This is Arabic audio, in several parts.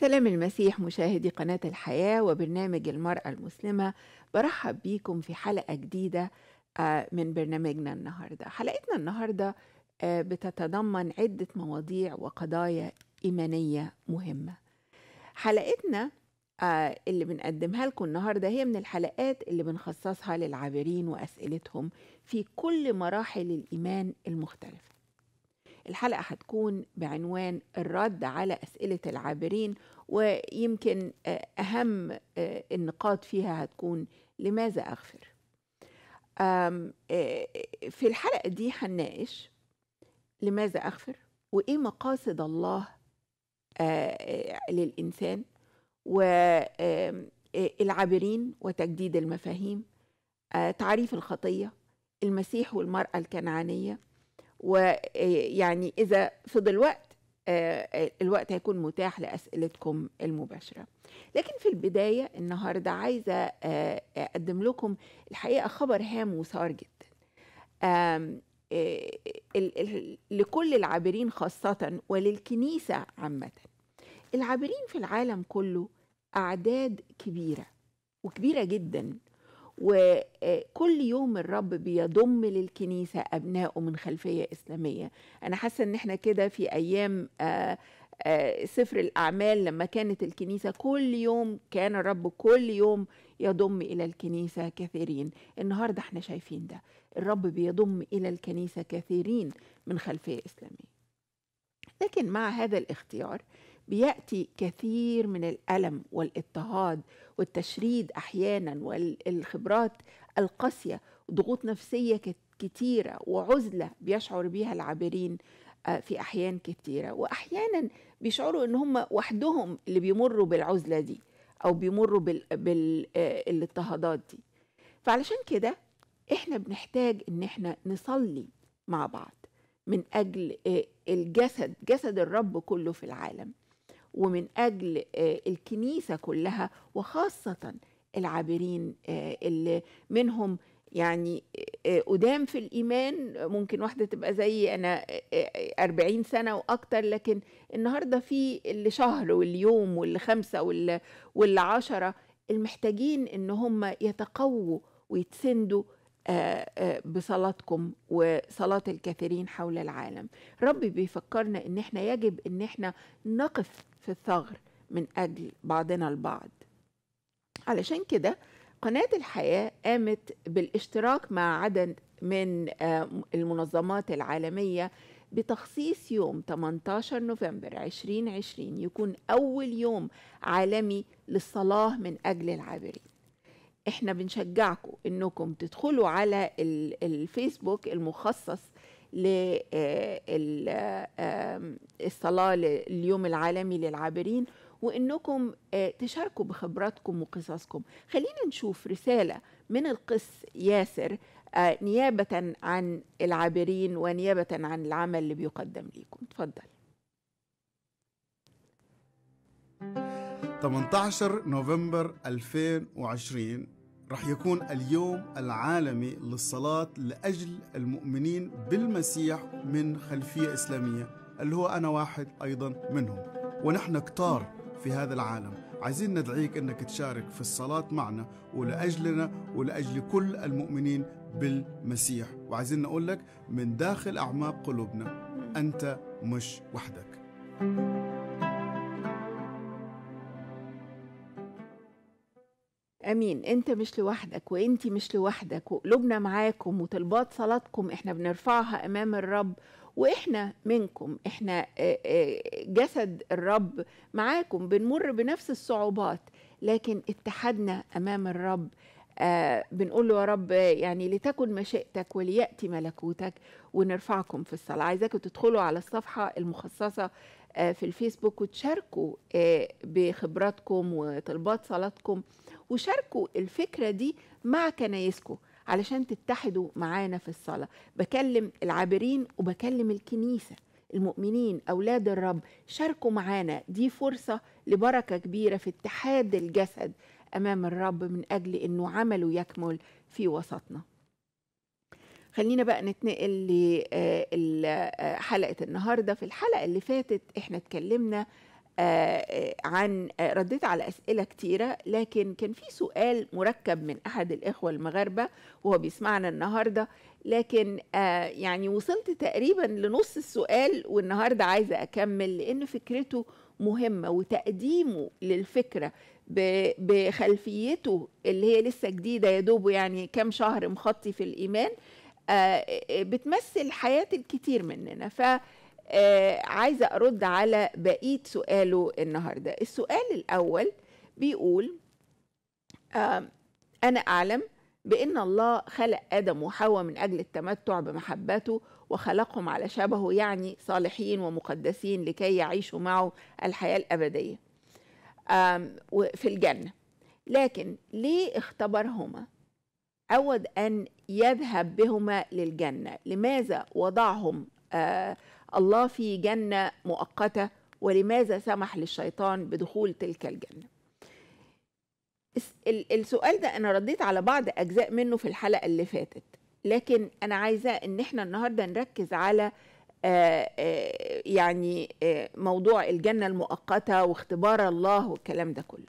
سلام المسيح مشاهدي قناة الحياة وبرنامج المرأة المسلمة برحب بيكم في حلقة جديدة آه، من برنامجنا النهاردة حلقتنا النهاردة آه، بتتضمن عدة مواضيع وقضايا إيمانية مهمة حلقتنا آه، اللي بنقدمها لكم النهاردة هي من الحلقات اللي بنخصصها للعابرين وأسئلتهم في كل مراحل الإيمان المختلفة الحلقة هتكون بعنوان الرد على أسئلة العابرين ويمكن آه، أهم آه، النقاط فيها هتكون لماذا أغفر آه، في الحلقة دي هنناقش لماذا أغفر وإيه مقاصد الله للإنسان والعابرين وتجديد المفاهيم تعريف الخطية المسيح والمرأة الكنعانية ويعني إذا فضل وقت آه، آه، الوقت هيكون متاح لأسئلتكم المباشرة لكن في البداية النهاردة عايزة آه، أقدم لكم الحقيقة خبر هام وصار جدا لكل العابرين خاصة وللكنيسة عامة العابرين في العالم كله أعداد كبيرة وكبيرة جدا وكل يوم الرب بيضم للكنيسة أبنائه من خلفية إسلامية أنا حاسة إن احنا كده في أيام آه، آه، سفر الأعمال لما كانت الكنيسة كل يوم كان الرب كل يوم يضم إلى الكنيسة كثيرين النهاردة احنا شايفين ده الرب بيضم إلى الكنيسة كثيرين من خلفية إسلامية لكن مع هذا الاختيار بياتي كثير من الالم والاضطهاد والتشريد احيانا والخبرات القاسيه وضغوط نفسيه كتيره وعزله بيشعر بيها العابرين آه، في احيان كتيره واحيانا بيشعروا ان هم وحدهم اللي بيمروا بالعزله دي او بيمروا بالاضطهادات آه، دي فعلشان كده احنا بنحتاج ان احنا نصلي مع بعض من اجل آه، الجسد جسد الرب كله في العالم ومن أجل آه، الكنيسة كلها وخاصة العابرين آه، اللي منهم يعني آه، قدام في الإيمان ممكن واحدة تبقى زي أنا أربعين سنة وأكتر لكن النهاردة في اللي شهر واليوم واللي خمسة واللي, واللي عشرة المحتاجين إن هم يتقووا ويتسندوا بصلاتكم وصلاة الكثيرين حول العالم ربي بيفكرنا إن احنا يجب إن احنا نقف في الثغر من أجل بعضنا البعض علشان كده قناة الحياة قامت بالاشتراك مع عدد من آه، المنظمات العالمية بتخصيص يوم 18 نوفمبر 2020 يكون أول يوم عالمي للصلاة من أجل العابرين احنا بنشجعكم انكم تدخلوا على الفيسبوك المخصص للصلاة آه، آه، لليوم العالمي للعابرين وانكم آه، تشاركوا بخبراتكم وقصصكم خلينا نشوف رسالة من القس ياسر نيابة عن العابرين ونيابة عن العمل اللي بيقدم ليكم تفضل 18 نوفمبر 2020 رح يكون اليوم العالمي للصلاة لأجل المؤمنين بالمسيح من خلفية إسلامية اللي هو أنا واحد أيضا منهم ونحن كتار في هذا العالم عايزين ندعيك أنك تشارك في الصلاة معنا ولأجلنا ولأجل كل المؤمنين بالمسيح وعايزين نقول لك من داخل أعماق قلوبنا أنت مش وحدك thank you امين انت مش لوحدك وانت مش لوحدك وقلوبنا معاكم وطلبات صلاتكم احنا بنرفعها امام الرب واحنا منكم احنا جسد الرب معاكم بنمر بنفس الصعوبات لكن اتحدنا امام الرب آه بنقول له يا رب يعني لتكن مشيئتك ولياتي ملكوتك ونرفعكم في الصلاه عايزاكم تدخلوا على الصفحه المخصصه آه في الفيسبوك وتشاركوا آه بخبراتكم وطلبات صلاتكم وشاركوا الفكرة دي مع كنايسكم علشان تتحدوا معانا في الصلاة بكلم العابرين وبكلم الكنيسة المؤمنين أولاد الرب شاركوا معانا دي فرصة لبركة كبيرة في اتحاد الجسد أمام الرب من أجل أنه عمله يكمل في وسطنا خلينا بقى نتنقل لحلقة آه، آه، النهاردة في الحلقة اللي فاتت احنا اتكلمنا آه، آه، عن آه، رديت على أسئلة كتيرة لكن كان في سؤال مركب من أحد الإخوة المغاربة وهو بيسمعنا النهاردة لكن يعني وصلت تقريبا لنص السؤال والنهاردة عايزة أكمل لأن فكرته مهمة وتقديمه للفكرة بخلفيته اللي هي لسه جديدة يا دوب يعني كام شهر مخطي في الإيمان بتمثل حياة الكتير مننا ف آه عايزه ارد على بقيه سؤاله النهارده السؤال الاول بيقول آه انا اعلم بان الله خلق ادم وحواء من اجل التمتع بمحبته وخلقهم على شبهه يعني صالحين ومقدسين لكي يعيشوا معه الحياه الابديه في الجنه لكن ليه اختبرهما أود ان يذهب بهما للجنه لماذا وضعهم آه، الله في جنه مؤقته ولماذا سمح للشيطان بدخول تلك الجنه السؤال ده انا رديت على بعض اجزاء منه في الحلقه اللي فاتت لكن انا عايزه ان احنا النهارده نركز على آه، آه، يعني آه، موضوع الجنه المؤقته واختبار الله والكلام ده كله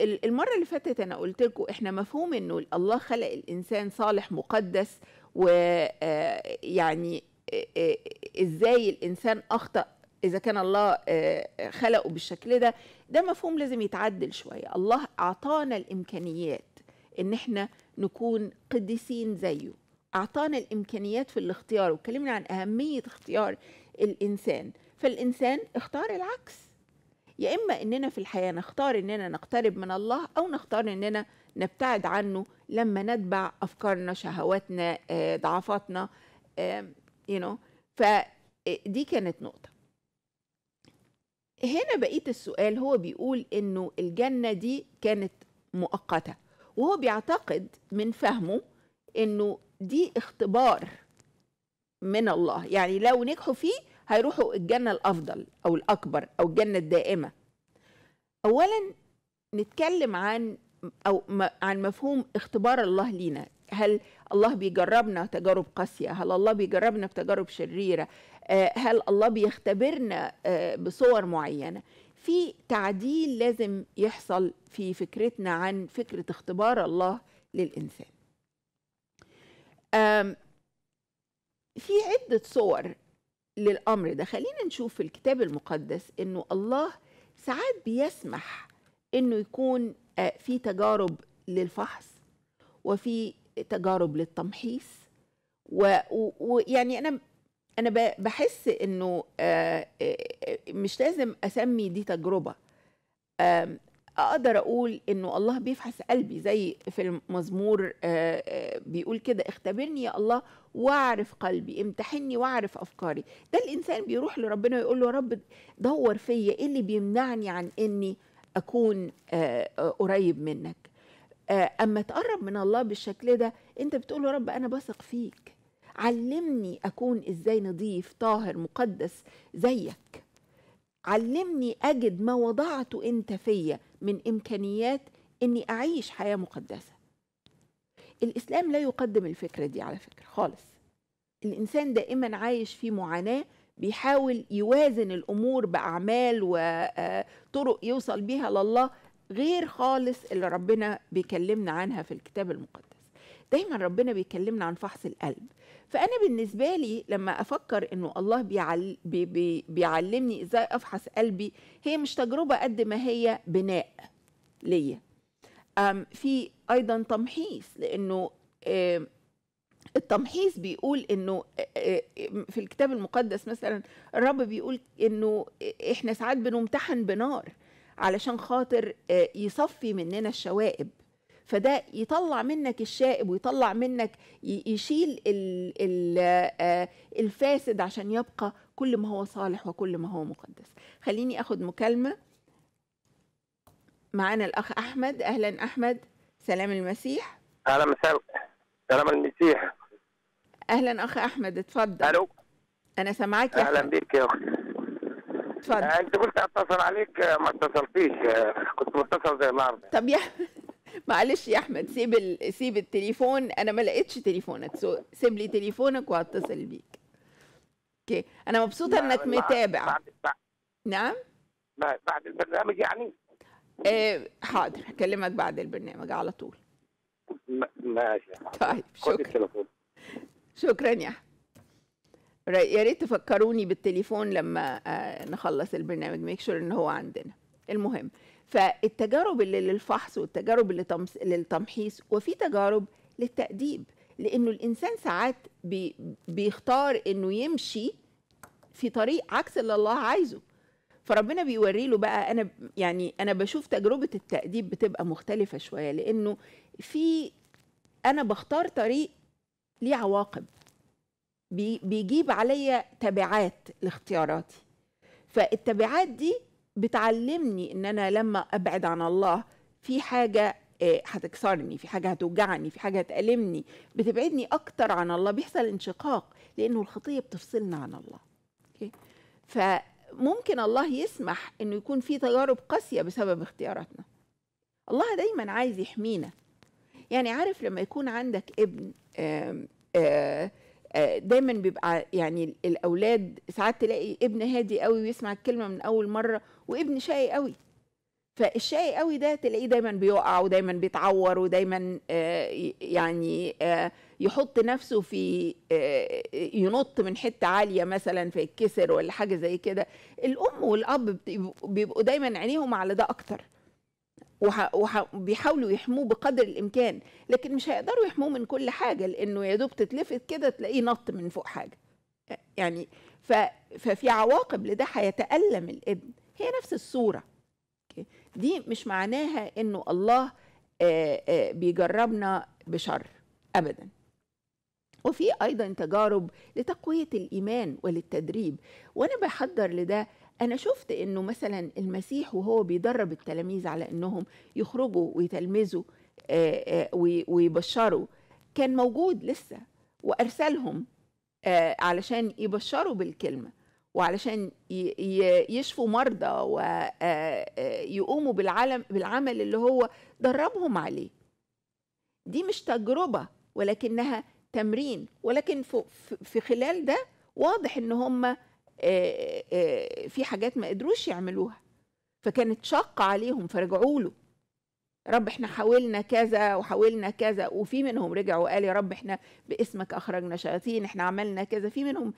المره اللي فاتت انا قلت لكم احنا مفهوم انه الله خلق الانسان صالح مقدس ويعني آه، آه، ازاي الانسان اخطا اذا كان الله آه، خلقه بالشكل ده ده مفهوم لازم يتعدل شويه الله اعطانا الامكانيات ان احنا نكون قديسين زيه اعطانا الامكانيات في الاختيار واتكلمنا عن اهميه اختيار الانسان فالانسان اختار العكس يا اما اننا في الحياه نختار اننا نقترب من الله او نختار اننا نبتعد عنه لما نتبع افكارنا شهواتنا ضعفاتنا يو you نو know. فدي إيه، كانت نقطه هنا بقيه السؤال هو بيقول انه الجنه دي كانت مؤقته وهو بيعتقد من فهمه انه دي اختبار من الله يعني لو نجحوا فيه هيروحوا الجنه الافضل او الاكبر او الجنه الدائمه اولا نتكلم عن او عن مفهوم اختبار الله لينا هل الله بيجربنا تجارب قاسية هل الله بيجربنا في تجارب شريرة آه، هل الله بيختبرنا آه، بصور معينة في تعديل لازم يحصل في فكرتنا عن فكرة اختبار الله للإنسان في عدة صور للأمر ده خلينا نشوف في الكتاب المقدس أنه الله ساعات بيسمح أنه يكون آه، في تجارب للفحص وفي تجارب للتمحيص ويعني انا انا بحس انه آه، آه، مش لازم اسمي دي تجربه اقدر اقول انه الله بيفحص قلبي زي في المزمور آه، بيقول كده اختبرني يا الله واعرف قلبي امتحني واعرف افكاري ده الانسان بيروح لربنا ويقول له يا رب دور فيا ايه اللي بيمنعني عن اني اكون قريب منك آه، اما تقرب من الله بالشكل ده انت بتقول يا رب انا بثق فيك علمني اكون ازاي نظيف طاهر مقدس زيك علمني اجد ما وضعته انت فيا من امكانيات اني اعيش حياه مقدسه الاسلام لا يقدم الفكره دي على فكره خالص الانسان دائما عايش في معاناه بيحاول يوازن الامور باعمال وطرق آه، يوصل بيها لله غير خالص اللي ربنا بيكلمنا عنها في الكتاب المقدس دايما ربنا بيكلمنا عن فحص القلب فانا بالنسبه لي لما افكر انه الله بيعل... بي... بي... بيعلمني ازاي افحص قلبي هي مش تجربه قد ما هي بناء ليا في ايضا تمحيص لانه التمحيص بيقول انه في الكتاب المقدس مثلا الرب بيقول انه احنا ساعات بنمتحن بنار علشان خاطر آه، يصفي مننا الشوائب فده يطلع منك الشائب ويطلع منك يشيل آه، الفاسد عشان يبقى كل ما هو صالح وكل ما هو مقدس خليني اخد مكالمه معانا الاخ احمد اهلا احمد سلام المسيح اهلا مساء سلام المسيح اهلا اخ احمد اتفضل الو انا سامعاك اهلا بيك يا اخي تفضل آه، انت قلت اتصل عليك آه، ما اتصلتيش آه، كنت متصل زي النهارده طب يا معلش يا احمد سيب ال... سيب التليفون انا ما لقيتش تليفونك سو... سيب لي تليفونك واتصل بيك اوكي انا مبسوطه انك متابع بعد... بعد... نعم بعد البرنامج يعني آه حاضر هكلمك بعد البرنامج على طول ماشي طيب شكرا شكرا يا احمد يا ريت تفكروني بالتليفون لما آه، نخلص البرنامج ميك شور ان هو عندنا المهم فالتجارب اللي للفحص والتجارب اللي للتمحيص وفي تجارب للتأديب لأنه الإنسان ساعات بي بيختار إنه يمشي في طريق عكس اللي الله عايزه فربنا بيوري له بقى أنا يعني أنا بشوف تجربة التأديب بتبقى مختلفة شوية لأنه في أنا بختار طريق ليه عواقب بيجيب عليا تبعات لاختياراتي فالتبعات دي بتعلمني ان انا لما ابعد عن الله في حاجه آه، هتكسرني في حاجه هتوجعني في حاجه هتألمني بتبعدني اكتر عن الله بيحصل انشقاق لانه الخطيه بتفصلنا عن الله اوكي فممكن الله يسمح انه يكون في تجارب قاسيه بسبب اختياراتنا الله دايما عايز يحمينا يعني عارف لما يكون عندك ابن آآ آآ آه، دايما بيبقى يعني الاولاد ساعات تلاقي ابن هادي قوي ويسمع الكلمه من اول مره وابن شقي قوي فالشقي قوي ده تلاقيه دايما بيقع ودايما بيتعور ودايما آه، يعني آه، يحط نفسه في آه، ينط من حته عاليه مثلا فيتكسر ولا حاجه زي كده الام والاب بيبقوا دايما عينيهم على ده اكتر وبيحاولوا يحموه بقدر الامكان لكن مش هيقدروا يحموه من كل حاجه لانه يا دوب تتلفت كده تلاقيه نط من فوق حاجه يعني ففي عواقب لده هيتالم الابن هي نفس الصوره دي مش معناها انه الله بيجربنا بشر ابدا وفي ايضا تجارب لتقويه الايمان وللتدريب وانا بحضر لده أنا شفت إنه مثلا المسيح وهو بيدرب التلاميذ على إنهم يخرجوا ويتلمذوا ويبشروا كان موجود لسه وأرسلهم علشان يبشروا بالكلمة وعلشان يشفوا مرضى ويقوموا بالعالم بالعمل اللي هو دربهم عليه دي مش تجربة ولكنها تمرين ولكن في خلال ده واضح إن هم آه، آه، في حاجات ما قدروش يعملوها فكانت شاقة عليهم فرجعوا له رب احنا حاولنا كذا وحاولنا كذا وفي منهم رجعوا وقال يا رب احنا باسمك اخرجنا شياطين احنا عملنا كذا في منهم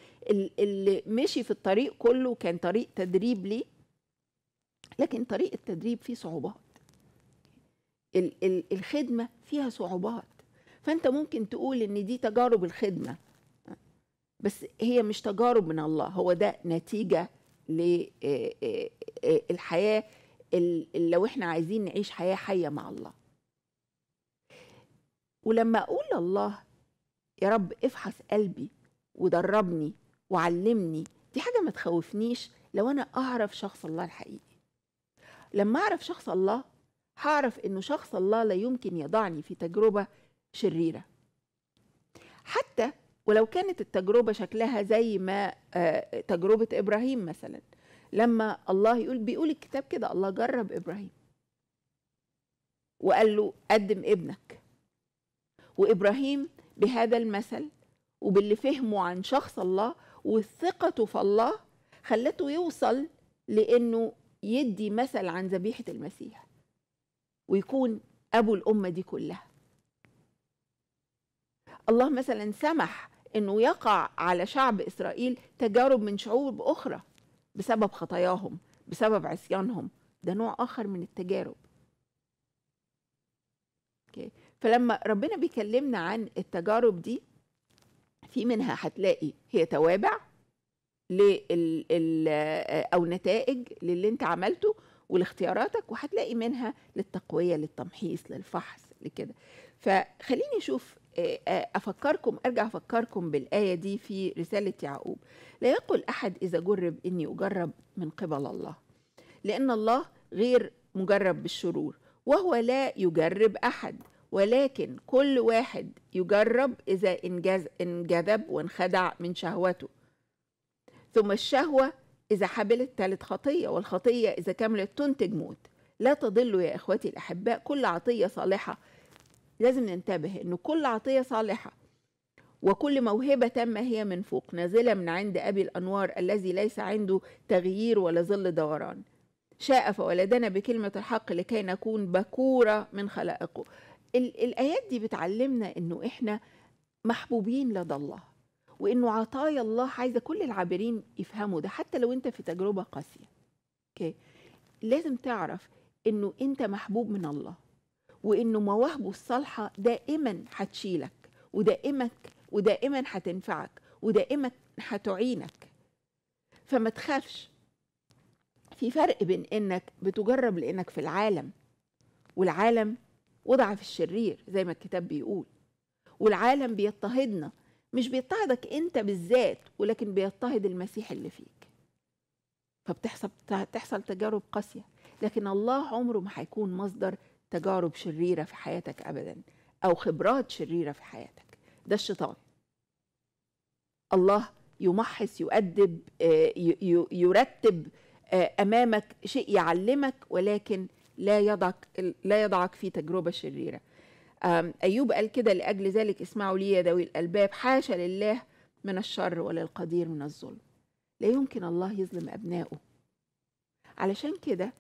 اللي مشي في الطريق كله كان طريق تدريب ليه لكن طريق التدريب فيه صعوبات الخدمة فيها صعوبات فانت ممكن تقول ان دي تجارب الخدمة بس هي مش تجارب من الله هو ده نتيجه للحياه آه، آه، آه، لو احنا عايزين نعيش حياه حيه مع الله ولما اقول لله يا رب افحص قلبي ودربني وعلمني دي حاجه ما تخوفنيش لو انا اعرف شخص الله الحقيقي لما اعرف شخص الله هعرف انه شخص الله لا يمكن يضعني في تجربه شريره حتى ولو كانت التجربة شكلها زي ما آه، تجربة إبراهيم مثلا لما الله يقول بيقول الكتاب كده الله جرب إبراهيم وقال له قدم ابنك وإبراهيم بهذا المثل وباللي فهمه عن شخص الله وثقته في الله خلته يوصل لأنه يدي مثل عن ذبيحة المسيح ويكون أبو الأمة دي كلها الله مثلا سمح انه يقع على شعب اسرائيل تجارب من شعوب اخرى بسبب خطاياهم بسبب عصيانهم ده نوع اخر من التجارب اوكي فلما ربنا بيكلمنا عن التجارب دي في منها هتلاقي هي توابع لل او نتائج للي انت عملته ولاختياراتك وهتلاقي منها للتقويه للتمحيص للفحص لكده فخليني اشوف آه، آه، أفكركم أرجع أفكركم بالآية دي في رسالة يعقوب لا يقل أحد إذا جرب إني أجرب من قبل الله لأن الله غير مجرب بالشرور وهو لا يجرب أحد ولكن كل واحد يجرب إذا انجذب وانخدع من شهوته ثم الشهوة إذا حبلت تالت خطية والخطية إذا كملت تنتج موت لا تضلوا يا إخوتي الأحباء كل عطية صالحة لازم ننتبه ان كل عطيه صالحه وكل موهبة تامة هي من فوق نازلة من عند أبي الأنوار الذي ليس عنده تغيير ولا ظل دوران شاء فولدنا بكلمة الحق لكي نكون بكورة من خلائقه الآيات دي بتعلمنا إنه إحنا محبوبين لدى الله وإنه عطايا الله عايزة كل العابرين يفهموا ده حتى لو أنت في تجربة قاسية أوكي لازم تعرف إنه أنت محبوب من الله وانه مواهبه الصالحه دائما هتشيلك ودائما ودائما هتنفعك ودائما هتعينك فما تخافش في فرق بين انك بتجرب لانك في العالم والعالم وضع في الشرير زي ما الكتاب بيقول والعالم بيضطهدنا مش بيضطهدك انت بالذات ولكن بيضطهد المسيح اللي فيك فبتحصل تحصل تجارب قاسيه لكن الله عمره ما هيكون مصدر تجارب شريرة في حياتك أبدا أو خبرات شريرة في حياتك ده الشيطان الله يمحص يؤدب آه، يرتب آه، أمامك شيء يعلمك ولكن لا يضعك لا يضعك في تجربة شريرة أيوب قال كده لأجل ذلك اسمعوا لي يا ذوي الألباب حاشا لله من الشر وللقدير من الظلم لا يمكن الله يظلم أبنائه علشان كده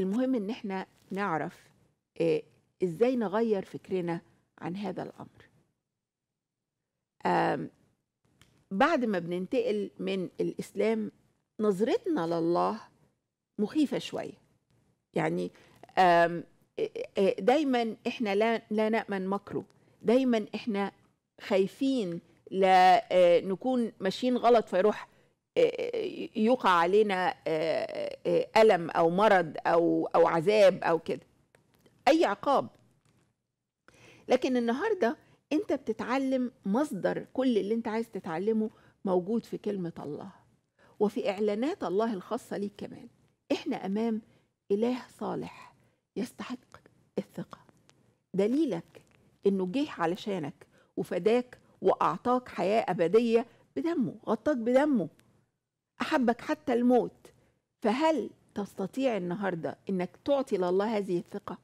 المهم ان احنا نعرف آه، ازاي نغير فكرنا عن هذا الامر بعد ما بننتقل من الاسلام نظرتنا لله مخيفه شويه يعني آه، آه، دايما احنا لا لا نامن مكره دايما احنا خايفين لا نكون ماشيين غلط فيروح يقع علينا آه، آه، ألم أو مرض أو أو عذاب أو كده أي عقاب لكن النهارده أنت بتتعلم مصدر كل اللي أنت عايز تتعلمه موجود في كلمة الله وفي إعلانات الله الخاصة ليك كمان إحنا أمام إله صالح يستحق الثقة دليلك إنه جه علشانك وفداك وأعطاك حياة أبدية بدمه غطاك بدمه احبك حتى الموت فهل تستطيع النهارده انك تعطي لله هذه الثقه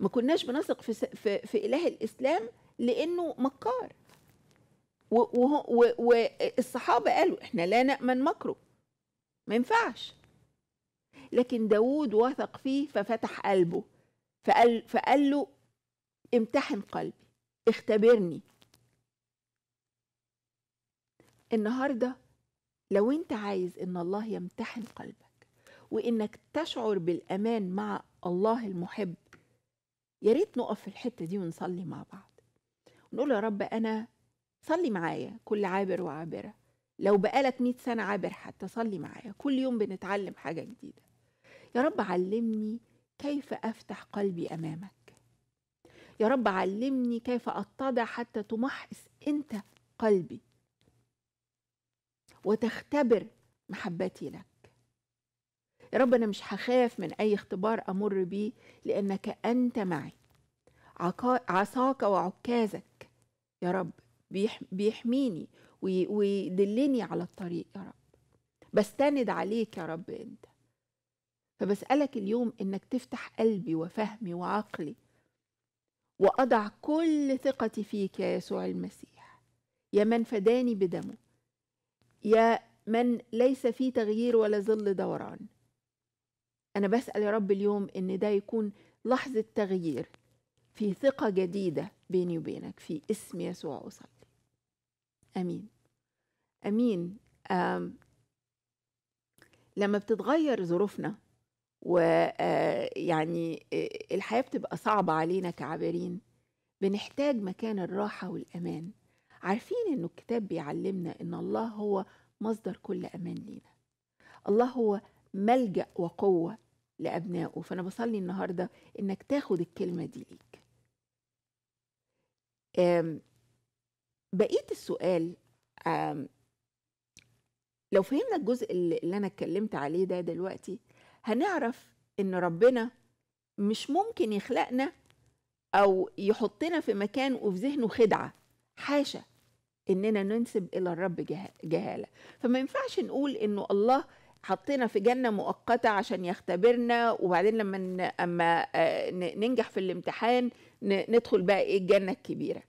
ما كناش بنثق في, في في اله الاسلام لانه مكار والصحابه قالوا احنا لا نامن مكره ما ينفعش لكن داوود وثق فيه ففتح قلبه فقال, فقال له امتحن قلبي اختبرني النهارده لو انت عايز ان الله يمتحن قلبك وانك تشعر بالامان مع الله المحب يا ريت نقف في الحته دي ونصلي مع بعض ونقول يا رب انا صلي معايا كل عابر وعابره لو بقالك مئة سنة عابر حتى صلي معايا كل يوم بنتعلم حاجة جديدة يا رب علمني كيف أفتح قلبي أمامك يا رب علمني كيف أتضع حتى تمحص أنت قلبي وتختبر محبتي لك يا رب أنا مش هخاف من أي اختبار أمر بيه لأنك أنت معي عصاك وعكازك يا رب بيحميني ويدلني على الطريق يا رب بستند عليك يا رب أنت فبسألك اليوم إنك تفتح قلبي وفهمي وعقلي وأضع كل ثقتي فيك يا يسوع المسيح يا من فداني بدمه يا من ليس في تغيير ولا ظل دوران أنا بسأل يا رب اليوم إن ده يكون لحظة تغيير في ثقة جديدة بيني وبينك في اسم يسوع أصلي أمين أمين أم لما بتتغير ظروفنا ويعني آه، آه، الحياة بتبقى صعبة علينا كعابرين بنحتاج مكان الراحة والأمان عارفين انه الكتاب بيعلمنا ان الله هو مصدر كل امان لينا الله هو ملجا وقوه لابنائه فانا بصلي النهارده انك تاخد الكلمه دي ليك بقيه السؤال لو فهمنا الجزء اللي انا اتكلمت عليه ده دلوقتي هنعرف ان ربنا مش ممكن يخلقنا او يحطنا في مكان وفي ذهنه خدعه حاشا اننا ننسب الى الرب جهاله فما ينفعش نقول انه الله حطينا في جنه مؤقته عشان يختبرنا وبعدين لما اما آه، ننجح في الامتحان ندخل بقى ايه الجنه الكبيره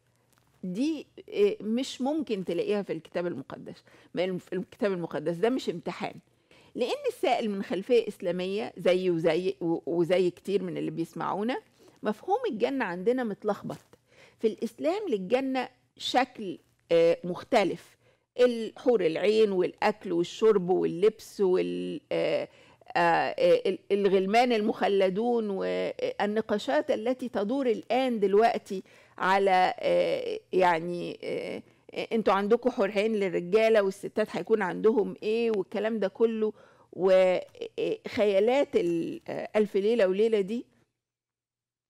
دي آه، مش ممكن تلاقيها في الكتاب المقدس في الكتاب المقدس ده مش امتحان لان السائل من خلفيه اسلاميه زي وزي وزي كتير من اللي بيسمعونا مفهوم الجنه عندنا متلخبط في الاسلام للجنه شكل آه، مختلف الحور العين والاكل والشرب واللبس وال آه، آه، الغلمان المخلدون والنقاشات التي تدور الان دلوقتي على يعني انتوا عندكم حورين للرجاله والستات هيكون عندهم ايه والكلام ده كله وخيالات الف ليله وليله دي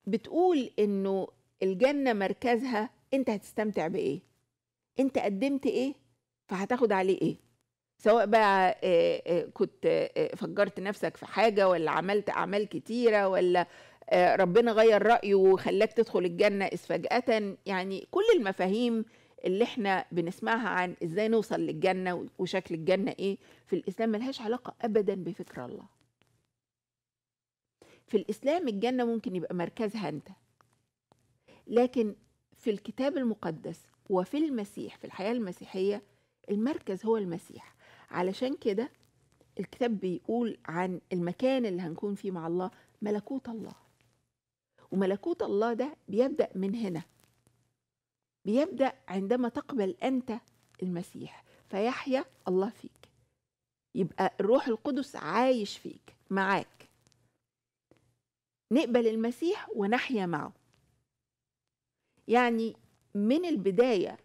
بتقول انه الجنه مركزها انت هتستمتع بايه انت قدمت ايه فهتاخد عليه ايه سواء بقى آه، آه، كنت آه، فجرت نفسك في حاجه ولا عملت اعمال كتيره ولا ربنا غير رايه وخلاك تدخل الجنه فجاه يعني كل المفاهيم اللي احنا بنسمعها عن ازاي نوصل للجنه وشكل الجنه ايه في الاسلام ملهاش علاقه ابدا بفكر الله في الاسلام الجنه ممكن يبقى مركزها انت لكن في الكتاب المقدس وفي المسيح في الحياة المسيحية المركز هو المسيح علشان كده الكتاب بيقول عن المكان اللي هنكون فيه مع الله ملكوت الله وملكوت الله ده بيبدأ من هنا بيبدأ عندما تقبل أنت المسيح فيحيا الله فيك يبقى الروح القدس عايش فيك معاك نقبل المسيح ونحيا معه يعني من البدايه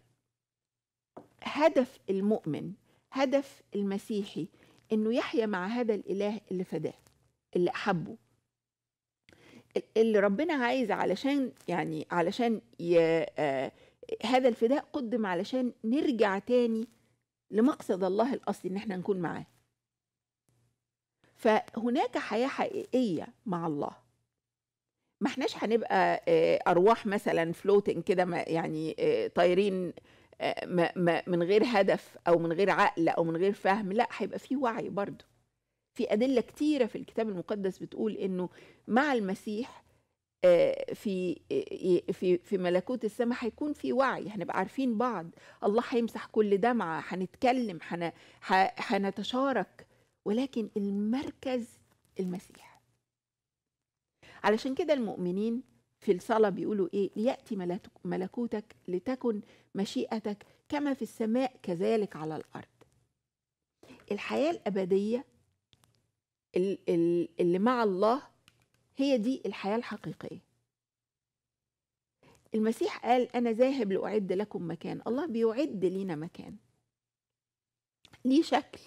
هدف المؤمن هدف المسيحي انه يحيا مع هذا الاله اللي فداه اللي احبه اللي ربنا عايز علشان يعني علشان ي... آه هذا الفداء قدم علشان نرجع تاني لمقصد الله الاصلي ان احنا نكون معاه فهناك حياه حقيقيه مع الله ما احناش هنبقى آه، ارواح مثلا فلوتنج كده يعني آه، طايرين آه، من غير هدف او من غير عقل او من غير فهم لا هيبقى في وعي برضه في ادله كتيره في الكتاب المقدس بتقول انه مع المسيح في في في ملكوت السماء هيكون في وعي هنبقى عارفين بعض الله هيمسح كل دمعه هنتكلم هنتشارك ولكن المركز المسيح علشان كده المؤمنين في الصلاة بيقولوا إيه ليأتي ملكوتك لتكن مشيئتك كما في السماء كذلك على الأرض الحياة الأبدية اللي مع الله هي دي الحياة الحقيقية المسيح قال أنا ذاهب لأعد لكم مكان الله بيعد لينا مكان ليه شكل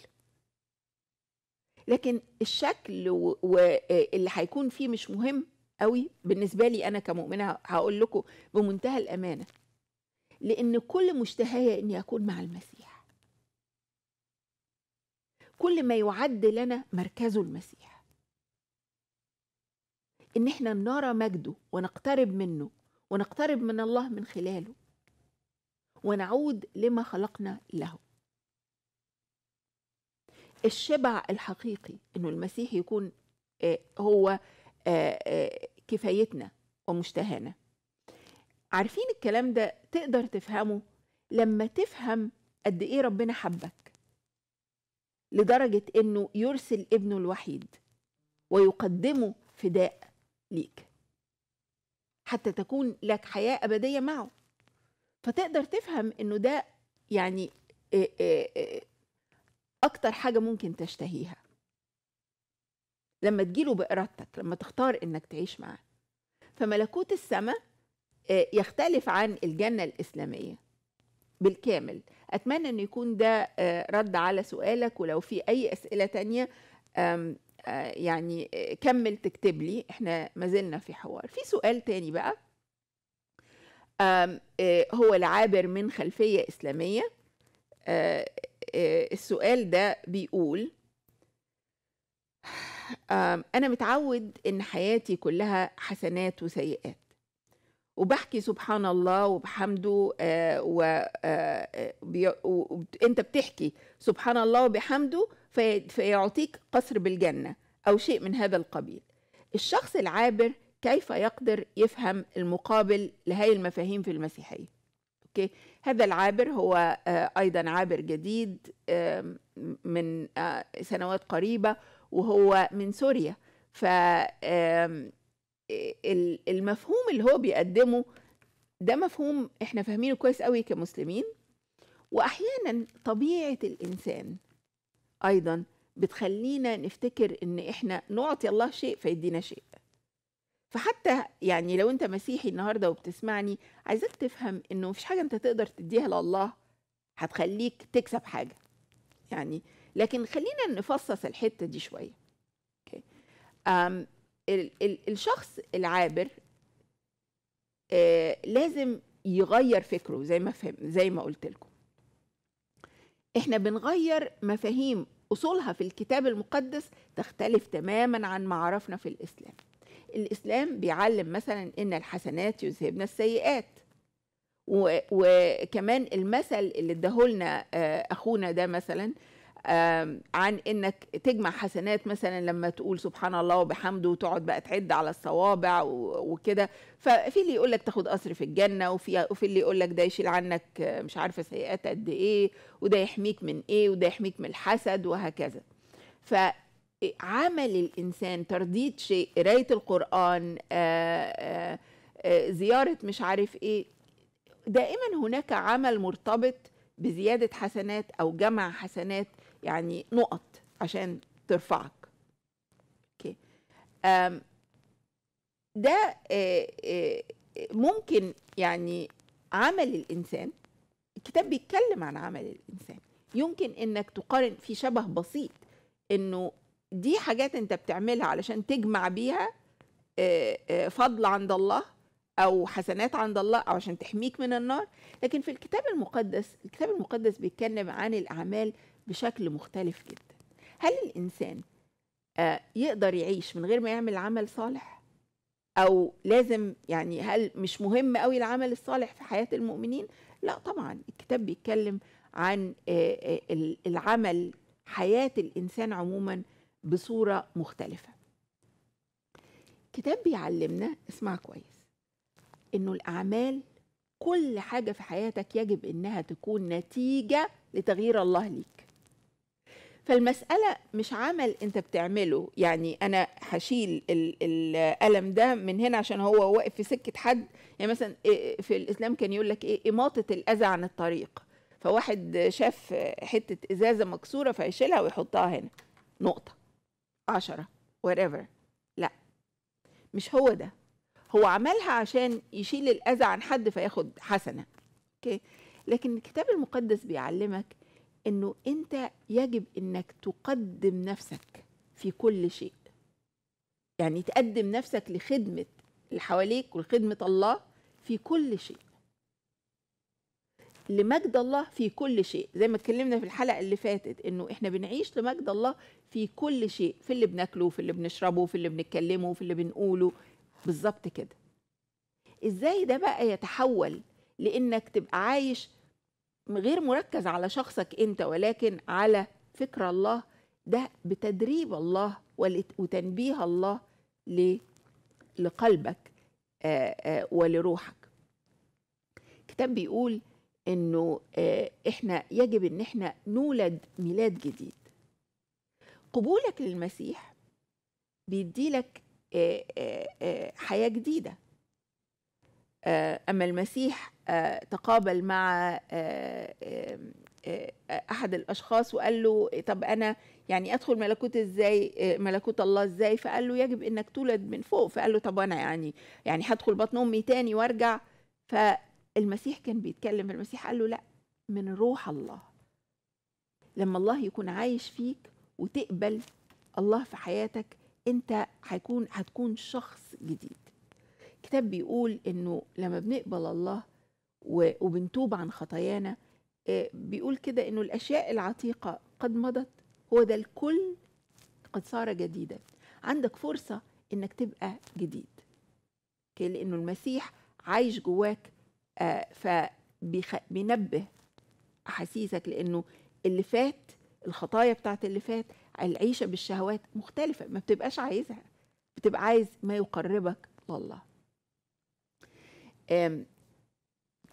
لكن الشكل واللي هيكون فيه مش مهم قوي بالنسبه لي انا كمؤمنه هقول لكم بمنتهى الامانه لان كل مشتهيه اني اكون مع المسيح كل ما يعد لنا مركزه المسيح ان احنا نرى مجده ونقترب منه ونقترب من الله من خلاله ونعود لما خلقنا له الشبع الحقيقي انه المسيح يكون آه، هو آه، آه، كفايتنا ومشتهانا عارفين الكلام ده تقدر تفهمه لما تفهم قد ايه ربنا حبك لدرجه انه يرسل ابنه الوحيد ويقدمه فداء ليك حتى تكون لك حياه ابديه معه فتقدر تفهم انه ده يعني اكتر حاجه ممكن تشتهيها لما تجيله بارادتك لما تختار انك تعيش معاه فملكوت السماء آه، يختلف عن الجنه الاسلاميه بالكامل اتمنى ان يكون ده آه، رد على سؤالك ولو في اي اسئله تانية آه، يعني كمل تكتب لي احنا ما زلنا في حوار في سؤال تاني بقى هو العابر من خلفيه اسلاميه آه، السؤال ده بيقول أنا متعود إن حياتي كلها حسنات وسيئات وبحكي سبحان الله وبحمده آه، وانت آه، بتحكي سبحان الله وبحمده في فيعطيك قصر بالجنه او شيء من هذا القبيل الشخص العابر كيف يقدر يفهم المقابل لهذه المفاهيم في المسيحيه اوكي هذا العابر هو آه، ايضا عابر جديد من آه، سنوات قريبه وهو من سوريا ف المفهوم اللي هو بيقدمه ده مفهوم احنا فاهمينه كويس قوي كمسلمين واحيانا طبيعه الانسان ايضا بتخلينا نفتكر ان احنا نعطي الله شيء فيدينا شيء فحتى يعني لو انت مسيحي النهارده وبتسمعني عايزاك تفهم انه مفيش حاجه انت تقدر تديها لله هتخليك تكسب حاجه يعني لكن خلينا نفصص الحته دي شويه اوكي أم ال ال الشخص العابر آه لازم يغير فكره زي ما فهم زي ما قلت لكم احنا بنغير مفاهيم اصولها في الكتاب المقدس تختلف تماما عن ما عرفنا في الاسلام الإسلام بيعلم مثلا إن الحسنات يذهبن السيئات وكمان المثل اللي اداهولنا آه، أخونا ده مثلا عن انك تجمع حسنات مثلا لما تقول سبحان الله وبحمده وتقعد بقى تعد على الصوابع وكده ففي اللي يقول لك تاخد قصر في الجنه وفي وفي اللي يقول لك ده يشيل عنك آه، مش عارفه سيئات قد ايه وده يحميك من ايه وده يحميك من الحسد وهكذا عمل الانسان ترديد شيء قرايه القران آآ آه، آآ آه، آه، زياره مش عارف ايه دائما هناك عمل مرتبط بزياده حسنات او جمع حسنات يعني نقط عشان ترفعك اوكي ده آآ ممكن يعني عمل الانسان الكتاب بيتكلم عن عمل الانسان يمكن انك تقارن في شبه بسيط انه دي حاجات انت بتعملها علشان تجمع بيها آه، آه، فضل عند الله او حسنات عند الله او عشان تحميك من النار لكن في الكتاب المقدس الكتاب المقدس بيتكلم عن الاعمال بشكل مختلف جدا هل الانسان آه، يقدر يعيش من غير ما يعمل عمل صالح او لازم يعني هل مش مهم قوي العمل الصالح في حياه المؤمنين لا طبعا الكتاب بيتكلم عن العمل حياه الانسان عموما بصورة مختلفة كتاب بيعلمنا اسمع كويس انه الاعمال كل حاجة في حياتك يجب انها تكون نتيجة لتغيير الله ليك فالمسألة مش عمل انت بتعمله يعني انا هشيل القلم ده من هنا عشان هو واقف في سكة حد يعني مثلا إيه، في الاسلام كان يقول لك ايه اماطة الاذى عن الطريق فواحد شاف حتة ازازة مكسورة فيشيلها ويحطها هنا نقطة عشرة whatever لا مش هو ده هو عملها عشان يشيل الأذى عن حد فياخد حسنة اوكي لكن الكتاب المقدس بيعلمك انه انت يجب انك تقدم نفسك في كل شيء يعني تقدم نفسك لخدمة اللي حواليك ولخدمة الله في كل شيء لمجد الله في كل شيء زي ما اتكلمنا في الحلقه اللي فاتت انه احنا بنعيش لمجد الله في كل شيء في اللي بناكله في اللي بنشربه في اللي بنتكلمه في اللي بنقوله بالظبط كده ازاي ده بقى يتحول لانك تبقى عايش غير مركز على شخصك انت ولكن على فكر الله ده بتدريب الله وتنبيه الله لقلبك ولروحك كتاب بيقول انه آه، احنا يجب ان احنا نولد ميلاد جديد قبولك للمسيح بيديلك آه، آه، حياه جديده اما المسيح تقابل مع احد الاشخاص وقال له طب انا يعني ادخل ملكوت ازاي ملكوت الله ازاي فقال له يجب انك تولد من فوق فقال له طب انا يعني يعني هدخل بطن امي تاني وارجع ف المسيح كان بيتكلم المسيح قال له لا من روح الله لما الله يكون عايش فيك وتقبل الله في حياتك انت هيكون هتكون شخص جديد الكتاب بيقول انه لما بنقبل الله وبنتوب عن خطايانا آه، بيقول كده انه الاشياء العتيقه قد مضت هو ده الكل قد صار جديدا عندك فرصه انك تبقى جديد لانه المسيح عايش جواك آه، فبينبه احاسيسك لانه اللي فات الخطايا بتاعت اللي فات العيشه بالشهوات مختلفه ما بتبقاش عايزها بتبقى عايز ما يقربك لله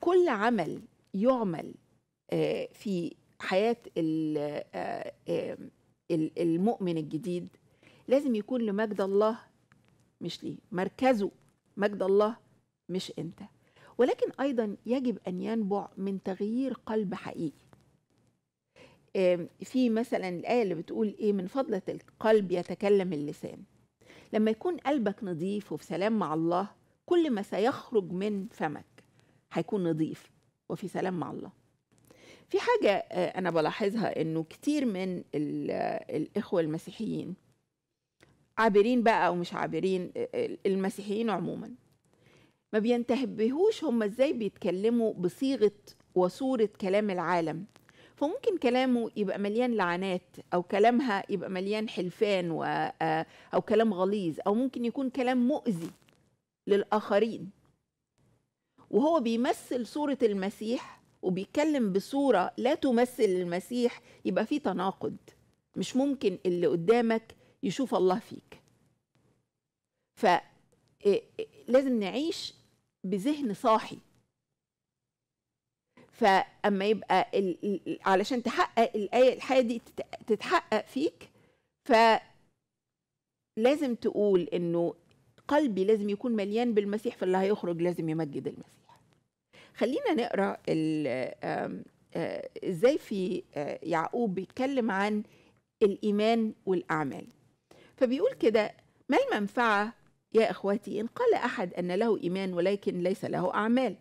كل عمل يعمل آه، في حياه آه، المؤمن الجديد لازم يكون لمجد الله مش ليه مركزه مجد الله مش انت ولكن أيضا يجب أن ينبع من تغيير قلب حقيقي في مثلا الآية اللي بتقول إيه من فضلة القلب يتكلم اللسان لما يكون قلبك نظيف وفي سلام مع الله كل ما سيخرج من فمك هيكون نظيف وفي سلام مع الله في حاجة آه، أنا بلاحظها إنه كتير من آه، الإخوة المسيحيين عابرين بقى أو مش عابرين آه، المسيحيين عموما ما بينتبهوش هم ازاي بيتكلموا بصيغه وصوره كلام العالم فممكن كلامه يبقى مليان لعنات او كلامها يبقى مليان حلفان و آه، او كلام غليظ او ممكن يكون كلام مؤذي للاخرين وهو بيمثل صوره المسيح وبيتكلم بصوره لا تمثل المسيح يبقى في تناقض مش ممكن اللي قدامك يشوف الله فيك ف لازم نعيش بذهن صاحي فاما يبقى علشان تحقق الايه الحاجه دي تتحقق فيك فلازم تقول انه قلبي لازم يكون مليان بالمسيح فاللي هيخرج لازم يمجد المسيح خلينا نقرا ازاي في يعقوب بيتكلم عن الايمان والاعمال فبيقول كده ما المنفعه يا اخواتي ان قال احد ان له ايمان ولكن ليس له اعمال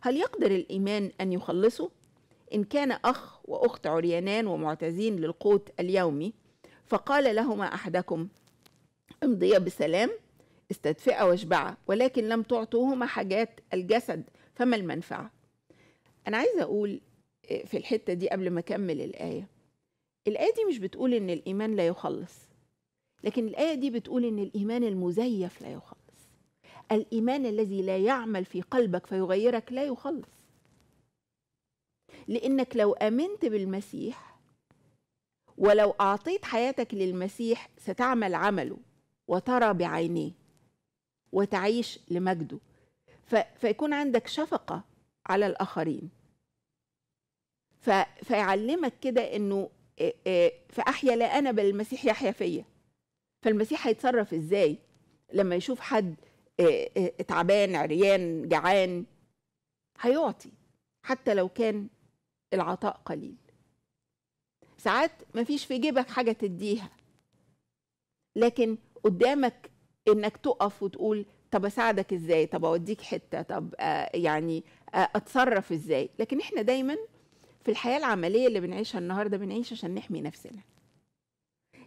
هل يقدر الايمان ان يخلصه ان كان اخ واخت عريانان ومعتزين للقوت اليومي فقال لهما احدكم امضيا بسلام استدفئا واشبعا ولكن لم تعطوهما حاجات الجسد فما المنفعه انا عايزه اقول آه، في الحته دي قبل ما اكمل الايه الايه دي مش بتقول ان الايمان لا يخلص لكن الآية دي بتقول إن الإيمان المزيف لا يخلص الإيمان الذي لا يعمل في قلبك فيغيرك لا يخلص لأنك لو آمنت بالمسيح ولو أعطيت حياتك للمسيح ستعمل عمله وترى بعينيه وتعيش لمجده فيكون عندك شفقة على الآخرين فيعلمك كده انه فاحيا لا انا بل المسيح يحيا فيا فالمسيح هيتصرف ازاي لما يشوف حد آه، آه، تعبان عريان جعان هيعطي حتى لو كان العطاء قليل ساعات مفيش في جيبك حاجة تديها لكن قدامك انك تقف وتقول طب اساعدك ازاي طب اوديك حتة طب آه، يعني اتصرف ازاي لكن احنا دايما في الحياة العملية اللي بنعيشها النهاردة بنعيش عشان نحمي نفسنا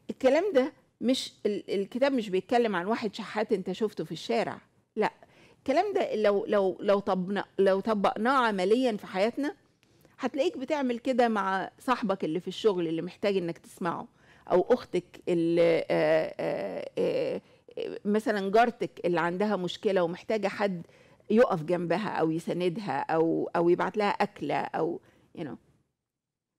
الكلام ده مش الكتاب مش بيتكلم عن واحد شحات انت شفته في الشارع لا الكلام ده لو لو لو طبنا لو طبقناه عمليا في حياتنا هتلاقيك بتعمل كده مع صاحبك اللي في الشغل اللي محتاج انك تسمعه او اختك اللي آآ آآ مثلا جارتك اللي عندها مشكله ومحتاجه حد يقف جنبها او يساندها او او يبعت لها اكله او يو you know.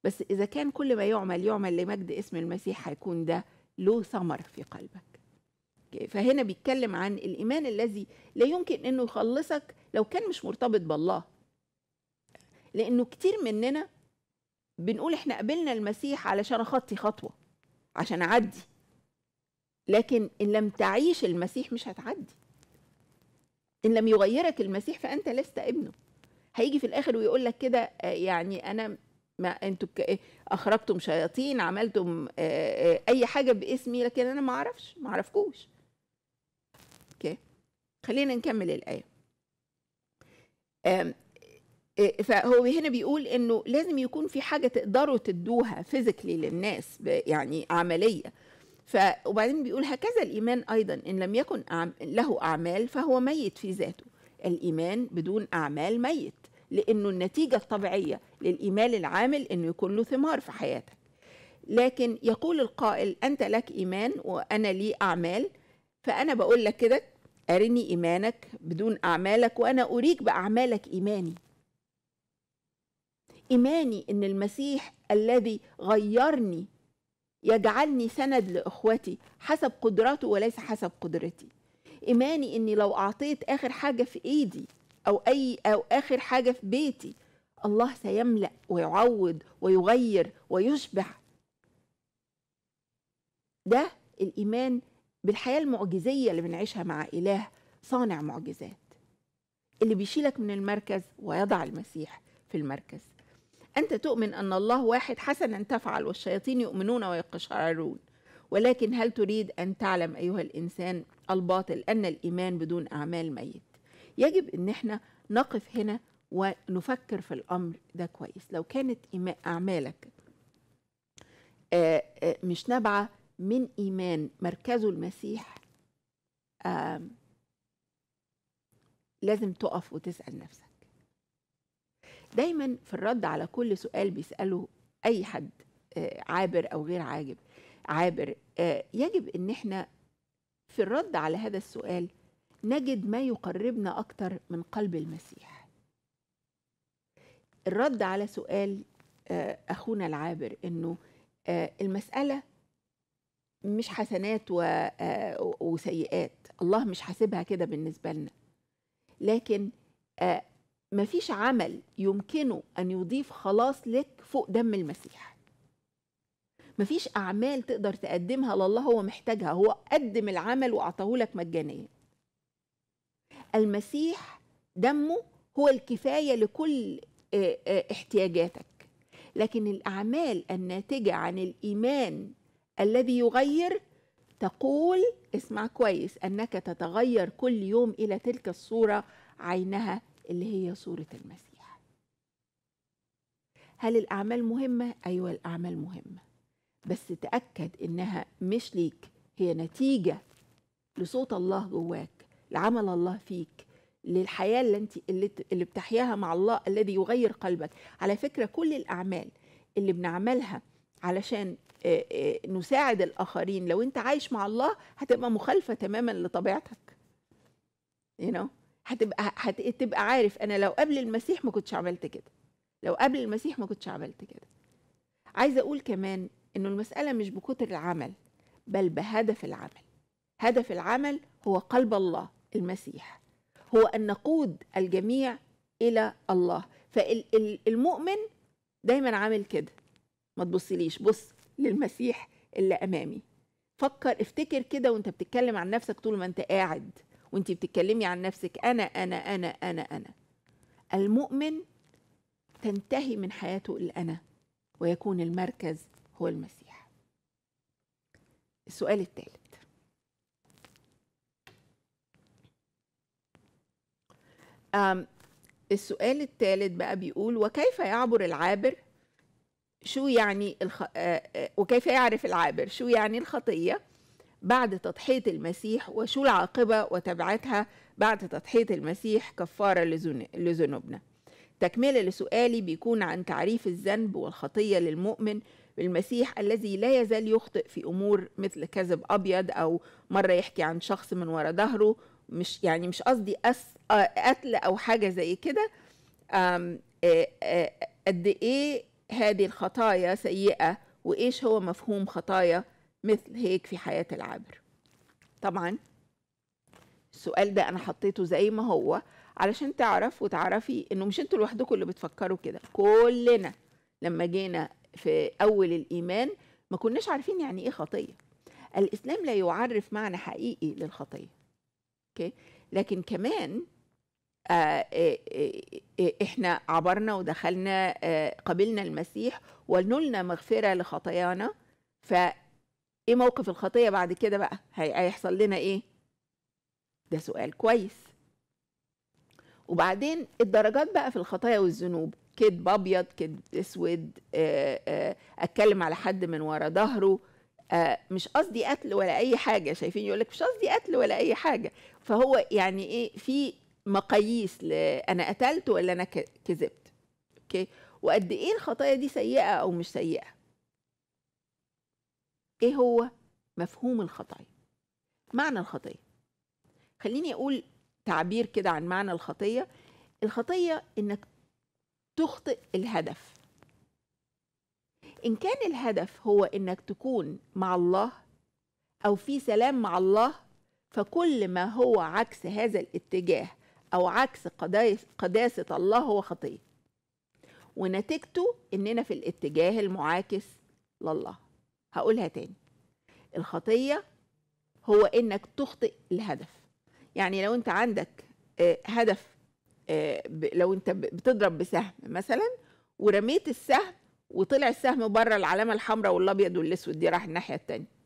بس اذا كان كل ما يعمل يعمل لمجد اسم المسيح هيكون ده له ثمر في قلبك فهنا بيتكلم عن الإيمان الذي لا يمكن أنه يخلصك لو كان مش مرتبط بالله لأنه كتير مننا بنقول احنا قبلنا المسيح علشان أخطي خطوة عشان أعدي لكن إن لم تعيش المسيح مش هتعدي إن لم يغيرك المسيح فأنت لست ابنه هيجي في الآخر ويقول لك كده آه، يعني أنا ما انتوا اخرجتم شياطين عملتم آه، آه، اي حاجه باسمي لكن انا ما اعرفش ما اعرفكوش اوكي خلينا نكمل الايه آه، فهو هنا بيقول انه لازم يكون في حاجه تقدروا تدوها فيزيكلي للناس يعني عمليه ف وبعدين بيقول هكذا الايمان ايضا ان لم يكن له اعمال فهو ميت في ذاته الايمان بدون اعمال ميت لأنه النتيجة الطبيعية للايمان العامل أنه يكون له ثمار في حياتك لكن يقول القائل أنت لك إيمان وأنا لي أعمال فأنا بقول لك كده أرني إيمانك بدون أعمالك وأنا أريك بأعمالك إيماني إيماني إن المسيح الذي غيرني يجعلني سند لإخوتي حسب قدراته وليس حسب قدرتي إيماني إني لو أعطيت آخر حاجة في إيدي أو أي أو آخر حاجة في بيتي الله سيملأ ويعوض ويغير ويشبع ده الإيمان بالحياة المعجزية اللي بنعيشها مع إله صانع معجزات اللي بيشيلك من المركز ويضع المسيح في المركز أنت تؤمن أن الله واحد حسنا تفعل والشياطين يؤمنون ويقشعرون ولكن هل تريد أن تعلم أيها الإنسان الباطل أن الإيمان بدون أعمال ميت يجب ان احنا نقف هنا ونفكر في الامر ده كويس لو كانت اعمالك آه، آه، مش نابعه من ايمان مركزه المسيح لازم تقف وتسال نفسك دايما في الرد على كل سؤال بيساله اي حد آه، عابر او غير عاجب عابر يجب ان احنا في الرد على هذا السؤال نجد ما يقربنا أكتر من قلب المسيح الرد على سؤال آه، أخونا العابر أنه آه، المسألة مش حسنات آه، وسيئات الله مش حاسبها كده بالنسبة لنا لكن مفيش عمل يمكنه أن يضيف خلاص لك فوق دم المسيح مفيش أعمال تقدر تقدمها لله هو محتاجها هو قدم العمل وأعطاه لك مجانيا المسيح دمه هو الكفايه لكل آه، آه، احتياجاتك لكن الاعمال الناتجه عن الايمان الذي يغير تقول اسمع كويس انك تتغير كل يوم الى تلك الصوره عينها اللي هي صوره المسيح هل الاعمال مهمه ايوه الاعمال مهمه بس تاكد انها مش ليك هي نتيجه لصوت الله جواك لعمل الله فيك للحياه اللي انت اللي, بتحياها مع الله الذي يغير قلبك على فكره كل الاعمال اللي بنعملها علشان آه، آه، نساعد الاخرين لو انت عايش مع الله هتبقى مخالفه تماما لطبيعتك you know هتبقى هتبقى عارف انا لو قبل المسيح ما كنتش عملت كده لو قبل المسيح ما كنتش عملت كده عايزه اقول كمان انه المساله مش بكتر العمل بل بهدف العمل هدف العمل هو قلب الله المسيح هو أن نقود الجميع إلى الله فالمؤمن دايما عامل كده ما تبصليش بص للمسيح اللي أمامي فكر افتكر كده وانت بتتكلم عن نفسك طول ما انت قاعد وانت بتتكلمي عن نفسك أنا أنا أنا أنا أنا المؤمن تنتهي من حياته الأنا ويكون المركز هو المسيح السؤال التالت السؤال الثالث بقى بيقول وكيف يعبر العابر شو يعني الخ... آه، آه، وكيف يعرف العابر شو يعني الخطية بعد تضحية المسيح وشو العاقبة وتبعاتها بعد تضحية المسيح كفارة لذنوبنا تكملة لسؤالي بيكون عن تعريف الذنب والخطية للمؤمن بالمسيح الذي لا يزال يخطئ في امور مثل كذب ابيض او مره يحكي عن شخص من ورا ظهره مش يعني مش قصدي أس آه، قتل او حاجه زي كده آه، آه، قد ايه هذه الخطايا سيئه وايش هو مفهوم خطايا مثل هيك في حياه العابر طبعا السؤال ده انا حطيته زي ما هو علشان تعرف وتعرفي انه مش انتوا لوحدكم اللي بتفكروا كده كلنا لما جينا في اول الايمان ما كناش عارفين يعني ايه خطيه الاسلام لا يعرف معنى حقيقي للخطيه اوكي لكن كمان آه، آه، آه، احنا عبرنا ودخلنا قبلنا المسيح ونلنا مغفره لخطايانا ف ايه موقف الخطيه بعد كده بقى هيحصل لنا ايه ده سؤال كويس وبعدين الدرجات بقى في الخطايا والذنوب كذب ابيض كذب اسود اتكلم على حد من ورا ظهره مش قصدي قتل ولا اي حاجه شايفين يقول لك مش قصدي قتل ولا اي حاجه فهو يعني ايه في مقاييس انا قتلت ولا انا كذبت اوكي وقد ايه الخطايا دي سيئه او مش سيئه ايه هو مفهوم الخطايا معنى الخطيه خليني اقول تعبير كده عن معنى الخطيه الخطيه انك تخطئ الهدف ان كان الهدف هو انك تكون مع الله او في سلام مع الله فكل ما هو عكس هذا الاتجاه أو عكس قداسة الله هو خطية ونتيجته إننا في الاتجاه المعاكس لله هقولها تاني الخطية هو إنك تخطئ الهدف يعني لو أنت عندك آه، هدف آه، لو أنت بتضرب بسهم مثلا ورميت السهم وطلع السهم بره العلامة الحمراء والأبيض والأسود دي راح الناحية التانية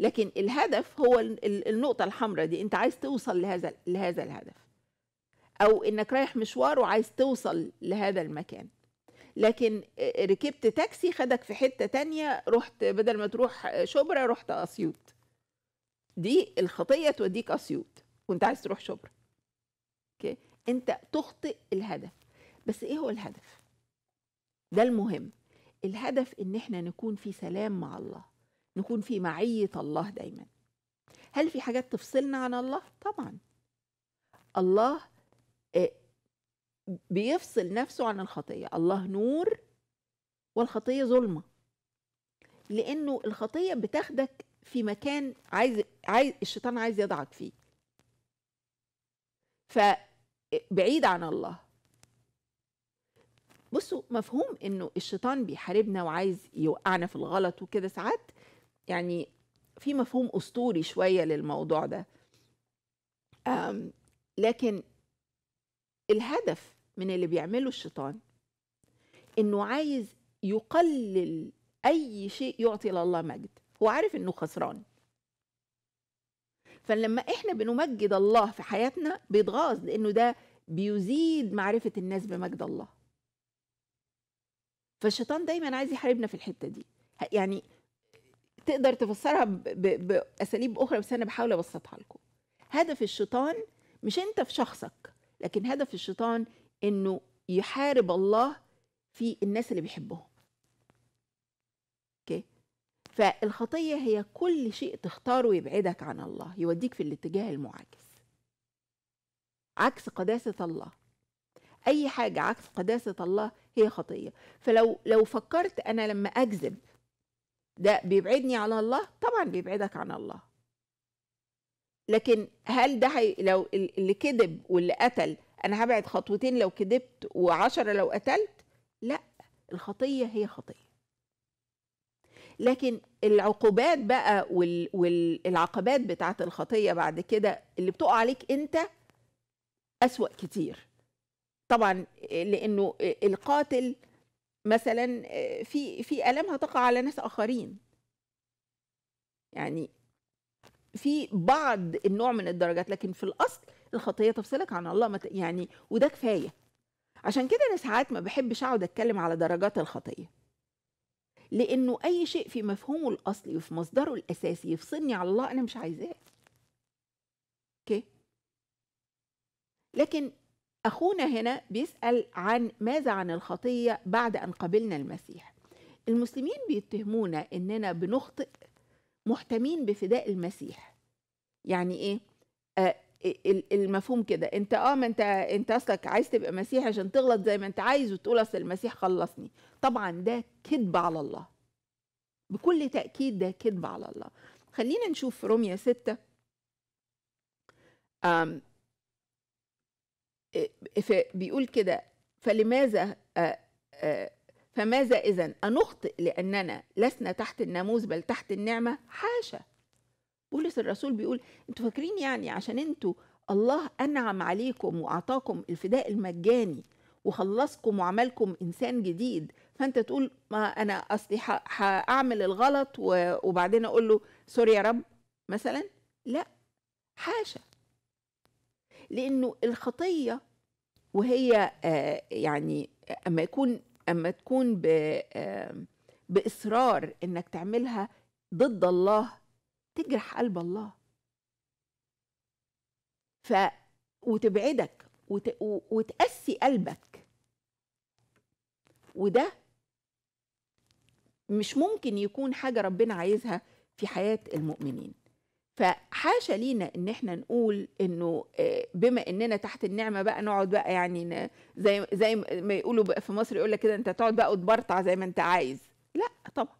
لكن الهدف هو النقطه الحمراء دي انت عايز توصل لهذا لهذا الهدف او انك رايح مشوار وعايز توصل لهذا المكان لكن ركبت تاكسي خدك في حته تانية رحت بدل ما تروح شبرا رحت اسيوط دي الخطيه توديك اسيوط وانت عايز تروح شبرا اوكي انت تخطئ الهدف بس ايه هو الهدف ده المهم الهدف ان احنا نكون في سلام مع الله نكون في معية الله دايما هل في حاجات تفصلنا عن الله؟ طبعا الله آه، بيفصل نفسه عن الخطية الله نور والخطية ظلمة لأنه الخطية بتاخدك في مكان عايز, عايز الشيطان عايز يضعك فيه فبعيد آه، عن الله بصوا مفهوم انه الشيطان بيحاربنا وعايز يوقعنا في الغلط وكده ساعات يعني في مفهوم اسطوري شويه للموضوع ده لكن الهدف من اللي بيعمله الشيطان انه عايز يقلل اي شيء يعطي لله مجد هو عارف انه خسران فلما احنا بنمجد الله في حياتنا بيتغاظ لانه ده بيزيد معرفه الناس بمجد الله فالشيطان دايما عايز يحاربنا في الحته دي يعني تقدر تفسرها باساليب اخرى بس انا بحاول ابسطها لكم هدف الشيطان مش انت في شخصك لكن هدف الشيطان انه يحارب الله في الناس اللي بيحبهم اوكي فالخطيه هي كل شيء تختاره يبعدك عن الله يوديك في الاتجاه المعاكس عكس قداسه الله اي حاجه عكس قداسه الله هي خطيه فلو لو فكرت انا لما اكذب ده بيبعدني عن الله طبعا بيبعدك عن الله لكن هل ده حي... لو اللي كذب واللي قتل انا هبعد خطوتين لو كذبت وعشرة لو قتلت لا الخطيه هي خطيه لكن العقوبات بقى وال... والعقبات بتاعت الخطيه بعد كده اللي بتقع عليك انت اسوا كتير طبعا لانه القاتل مثلا آه، في في الام هتقع على ناس اخرين يعني في بعض النوع من الدرجات لكن في الاصل الخطيه تفصلك عن الله يعني وده كفايه عشان كده انا ساعات ما بحبش اقعد اتكلم على درجات الخطيه لانه اي شيء في مفهومه الاصلي وفي مصدره الاساسي يفصلني عن الله انا مش عايزاه اوكي لكن أخونا هنا بيسأل عن ماذا عن الخطية بعد أن قبلنا المسيح المسلمين بيتهمونا إننا بنخطئ محتمين بفداء المسيح يعني إيه؟ آه المفهوم كده انت اه ما انت انت اصلك عايز تبقى مسيحي عشان تغلط زي ما انت عايز وتقول اصل المسيح خلصني طبعا ده كذب على الله بكل تاكيد ده كذب على الله خلينا نشوف في روميا 6 إيه، بيقول كده فلماذا آه، آه، فماذا إذا أنخطئ لأننا لسنا تحت الناموس بل تحت النعمة حاشا بولس الرسول بيقول انتوا فاكرين يعني عشان انتوا الله أنعم عليكم وأعطاكم الفداء المجاني وخلصكم وعملكم إنسان جديد فأنت تقول ما أنا أصلي هعمل الغلط وبعدين أقول له سوري يا رب مثلا لا حاشا لانه الخطيه وهي آه، يعني اما يكون اما تكون باصرار انك تعملها ضد الله تجرح قلب الله ف وتبعدك وت... وتقسي قلبك وده مش ممكن يكون حاجه ربنا عايزها في حياه المؤمنين فحاشا لينا ان احنا نقول انه آه، بما اننا تحت النعمه بقى نقعد بقى يعني زي زي ما يقولوا بقى في مصر يقول لك كده انت تقعد بقى وتبرطع زي ما انت عايز لا طبعا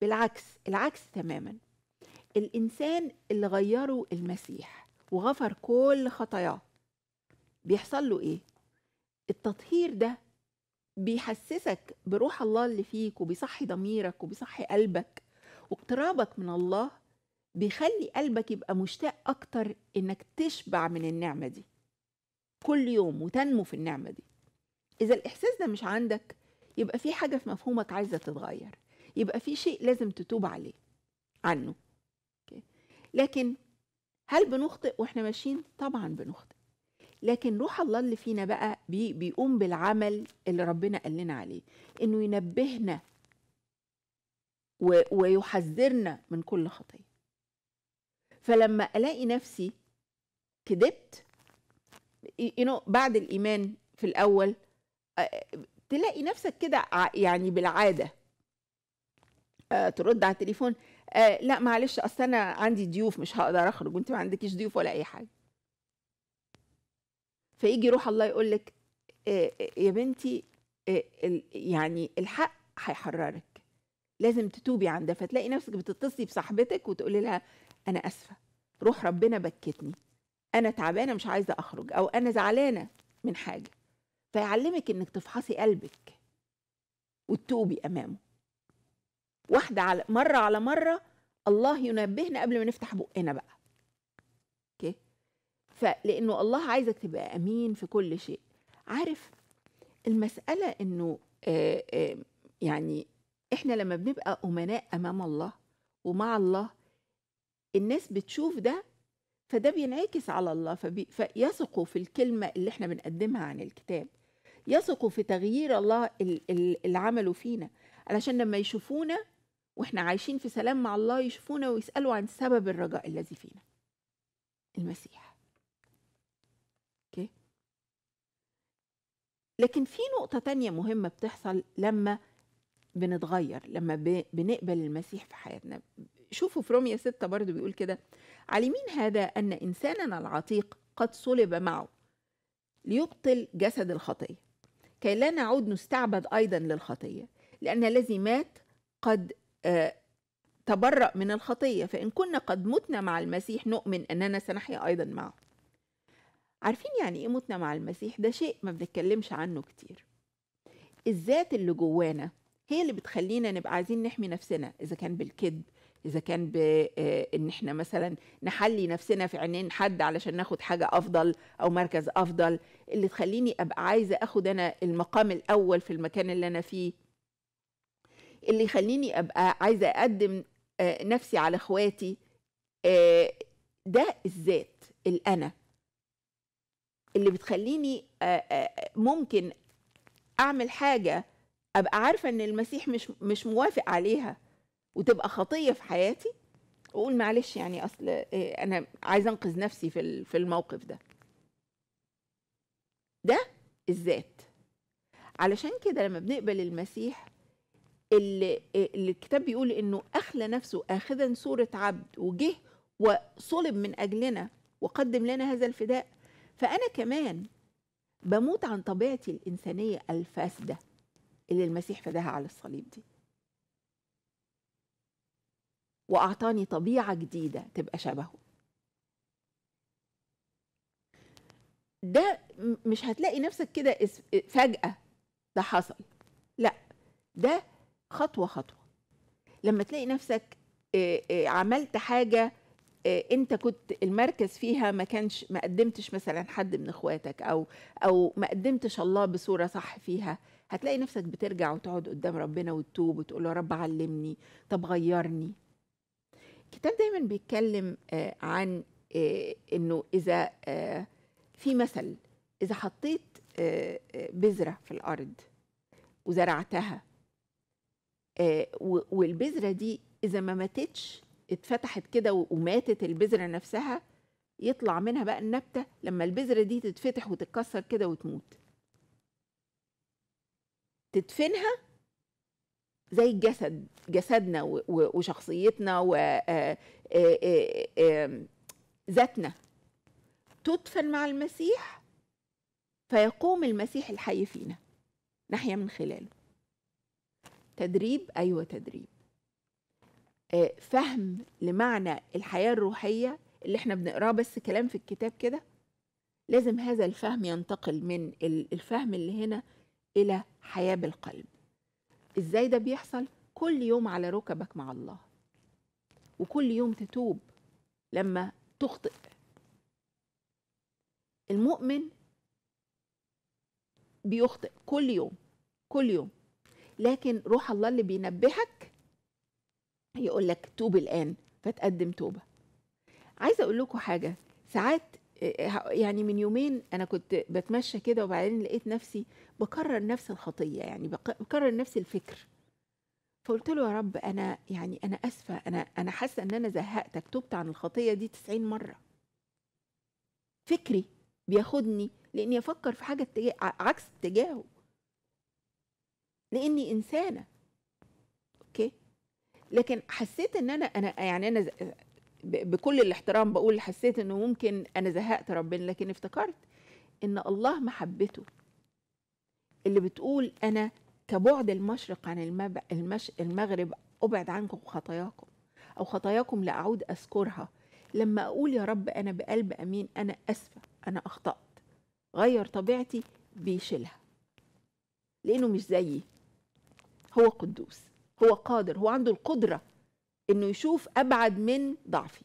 بالعكس العكس تماما الانسان اللي غيره المسيح وغفر كل خطاياه بيحصل له ايه التطهير ده بيحسسك بروح الله اللي فيك وبيصحي ضميرك وبيصحي قلبك واقترابك من الله بيخلي قلبك يبقى مشتاق أكتر إنك تشبع من النعمة دي كل يوم وتنمو في النعمة دي إذا الإحساس ده مش عندك يبقى في حاجة في مفهومك عايزة تتغير يبقى في شيء لازم تتوب عليه عنه لكن هل بنخطئ واحنا ماشيين طبعا بنخطئ لكن روح الله اللي فينا بقى بي بيقوم بالعمل اللي ربنا قال لنا عليه انه ينبهنا ويحذرنا من كل خطيه فلما الاقي نفسي كدبت يو نو بعد الايمان في الاول تلاقي نفسك كده يعني بالعاده ترد على التليفون لا معلش اصل انا عندي ضيوف مش هقدر اخرج وانت ما عندكيش ضيوف ولا اي حاجه فيجي روح الله يقول لك يا بنتي يعني الحق هيحررك لازم تتوبي عن ده فتلاقي نفسك بتتصلي بصاحبتك وتقولي لها انا اسفه روح ربنا بكتني انا تعبانه مش عايزه اخرج او انا زعلانه من حاجه فيعلمك انك تفحصي قلبك وتتوبي امامه واحده على مره على مره الله ينبهنا قبل ما نفتح بقنا بقى اوكي فلانه الله عايزك تبقى امين في كل شيء عارف المساله انه آآ آه، آآ آه، يعني احنا لما بنبقى امناء امام الله ومع الله الناس بتشوف ده فده بينعكس على الله فبي... فيثقوا في الكلمة اللي احنا بنقدمها عن الكتاب يثقوا في تغيير الله اللي عمله فينا علشان لما يشوفونا واحنا عايشين في سلام مع الله يشوفونا ويسألوا عن سبب الرجاء الذي فينا المسيح اوكي لكن في نقطة تانية مهمة بتحصل لما بنتغير لما بنقبل المسيح في حياتنا شوفوا في رومية 6 برضو بيقول كده علمين هذا أن إنساننا العتيق قد صلب معه ليبطل جسد الخطية كي لا نعود نستعبد أيضا للخطية لأن الذي مات قد آه، تبرأ من الخطية فإن كنا قد متنا مع المسيح نؤمن أننا سنحيا أيضا معه عارفين يعني إيه متنا مع المسيح ده شيء ما بنتكلمش عنه كتير الذات اللي جوانا هي اللي بتخلينا نبقى عايزين نحمي نفسنا إذا كان بالكذب اذا كان بان آه، احنا مثلا نحلي نفسنا في عينين حد علشان ناخد حاجه افضل او مركز افضل اللي تخليني ابقى عايزه اخد انا المقام الاول في المكان اللي انا فيه اللي يخليني ابقى عايزه اقدم آه، نفسي على اخواتي آه، ده الذات الانا اللي بتخليني ممكن اعمل حاجه ابقى عارفه ان المسيح مش مش موافق عليها وتبقى خطيه في حياتي واقول معلش يعني اصل آه، انا عايزه انقذ نفسي في في الموقف ده ده الذات علشان كده لما بنقبل المسيح اللي آه، الكتاب بيقول انه اخلى نفسه اخذا صوره عبد وجه وصلب من اجلنا وقدم لنا هذا الفداء فانا كمان بموت عن طبيعتي الانسانيه الفاسده اللي المسيح فداها على الصليب دي واعطاني طبيعه جديده تبقى شبهه ده مش هتلاقي نفسك كده فجاه ده حصل لا ده خطوه خطوه لما تلاقي نفسك عملت حاجه انت كنت المركز فيها ما كانش ما قدمتش مثلا حد من اخواتك او او ما قدمتش الله بصوره صح فيها هتلاقي نفسك بترجع وتقعد قدام ربنا وتتوب وتقول له يا رب علمني طب غيرني الكتاب دايما بيتكلم آه، عن آه، انه اذا آه، في مثل اذا حطيت بذره في الارض وزرعتها والبذره دي اذا ما ماتتش اتفتحت كده وماتت البذره نفسها يطلع منها بقى النبته لما البذره دي تتفتح وتتكسر كده وتموت تدفنها زي الجسد جسدنا وشخصيتنا وذاتنا آه، آه، آه، تدفن مع المسيح فيقوم المسيح الحي فينا نحيا من خلاله تدريب ايوه تدريب فهم لمعنى الحياه الروحيه اللي احنا بنقراه بس كلام في الكتاب كده لازم هذا الفهم ينتقل من الفهم اللي هنا الى حياه بالقلب ازاي ده بيحصل كل يوم على ركبك مع الله وكل يوم تتوب لما تخطئ المؤمن بيخطئ كل يوم كل يوم لكن روح الله اللي بينبهك يقول لك توب الان فتقدم توبه عايزه اقول لكم حاجه ساعات إيه، يعني من يومين انا كنت بتمشى كده وبعدين لقيت نفسي بكرر نفس الخطيه يعني بكرر نفس الفكر فقلت له يا رب انا يعني انا اسفه انا انا حاسه ان انا زهقتك تبت عن الخطيه دي 90 مره فكري بياخدني لاني افكر في حاجه اتجاه عكس اتجاهه لاني انسانه اوكي لكن حسيت ان انا انا يعني انا بكل الاحترام بقول حسيت انه ممكن انا زهقت ربنا لكن افتكرت ان الله محبته اللي بتقول انا كبعد المشرق عن المب... المش... المغرب ابعد عنكم خطاياكم او خطاياكم لا اعود اذكرها لما اقول يا رب انا بقلب امين انا اسفه انا اخطات غير طبيعتي بيشيلها لانه مش زيي هو قدوس هو قادر هو عنده القدره انه يشوف ابعد من ضعفي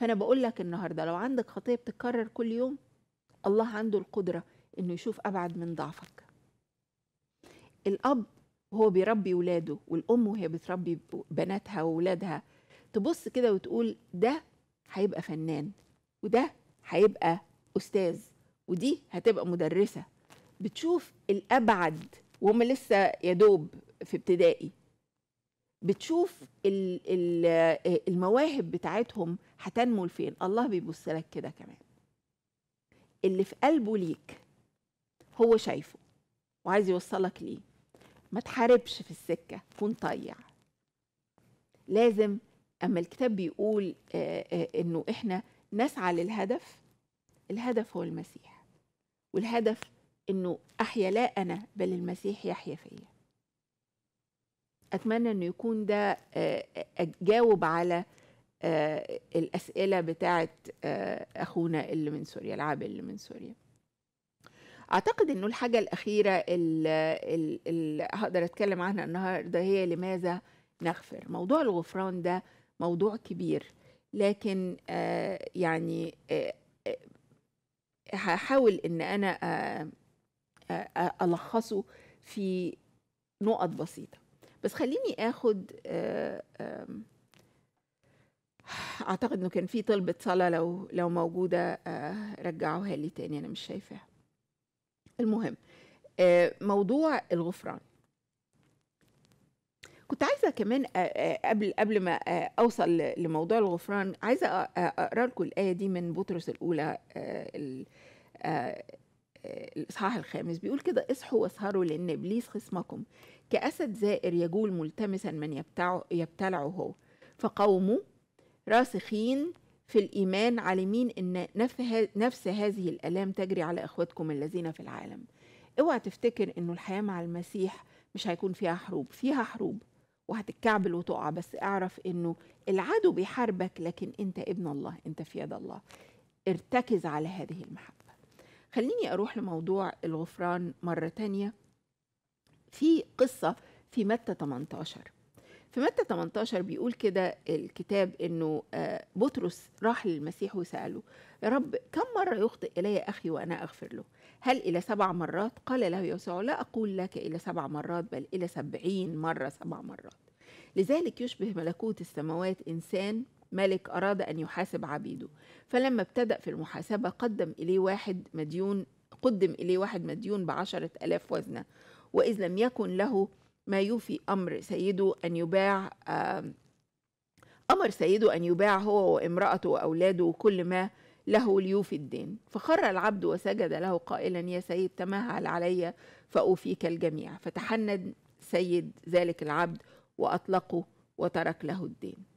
فانا بقول لك النهارده لو عندك خطيه بتتكرر كل يوم الله عنده القدره انه يشوف ابعد من ضعفك الاب وهو بيربي ولاده والام وهي بتربي بناتها وولادها تبص كده وتقول ده هيبقى فنان وده هيبقى استاذ ودي هتبقى مدرسه بتشوف الابعد وهم لسه يا دوب في ابتدائي بتشوف ال ال آه، المواهب بتاعتهم هتنمو لفين الله بيبص لك كده كمان اللي في قلبه ليك هو شايفه وعايز يوصلك ليه ما تحاربش في السكه كون طيع لازم اما الكتاب بيقول آه، آه، انه احنا نسعى للهدف الهدف هو المسيح والهدف انه احيا لا انا بل المسيح يحيا فيا اتمنى انه يكون ده آه، آه، جاوب على آه، الاسئله بتاعه اخونا اللي من سوريا العاب اللي من سوريا اعتقد انه الحاجه الاخيره اللي هقدر اتكلم عنها النهارده هي لماذا نغفر موضوع الغفران ده موضوع كبير لكن يعني هحاول ان انا الخصه في نقط بسيطه بس خليني اخد آه، اعتقد انه كان في طلبه صلاه لو لو موجوده آه، رجعوها لي تاني انا مش شايفاها المهم آه، موضوع الغفران كنت عايزه كمان قبل قبل ما اوصل لموضوع الغفران عايزه اقرا لكم الايه دي من بطرس الاولى الاصحاح الخامس بيقول كده اصحوا واسهروا لان ابليس خصمكم كأسد زائر يجول ملتمسا من يبتلعه هو فقومه راسخين في الإيمان عالمين إن نفس هذه الآلام تجري على إخوتكم الذين في العالم اوعى تفتكر إنه الحياة مع المسيح مش هيكون فيها حروب فيها حروب وهتتكعبل وتقع بس اعرف إنه العدو بيحاربك لكن أنت ابن الله أنت في يد الله ارتكز على هذه المحبة خليني أروح لموضوع الغفران مرة تانية في قصة في متى 18 في متى 18 بيقول كده الكتاب انه آه، بطرس راح للمسيح وساله يا رب كم مره يخطئ الي اخي وانا اغفر له هل الى سبع مرات قال له يسوع لا اقول لك الى سبع مرات بل الى سبعين مره سبع مرات لذلك يشبه ملكوت السماوات انسان ملك اراد ان يحاسب عبيده فلما ابتدا في المحاسبه قدم اليه واحد مديون قدم إليه واحد مديون بعشرة ألاف وزنة وإذ لم يكن له ما يوفي أمر سيده أن يباع أمر سيده أن يباع هو وامرأته وأولاده وكل ما له ليوفي الدين فخر العبد وسجد له قائلا يا سيد تمهل علي فأوفيك الجميع فتحنن سيد ذلك العبد وأطلقه وترك له الدين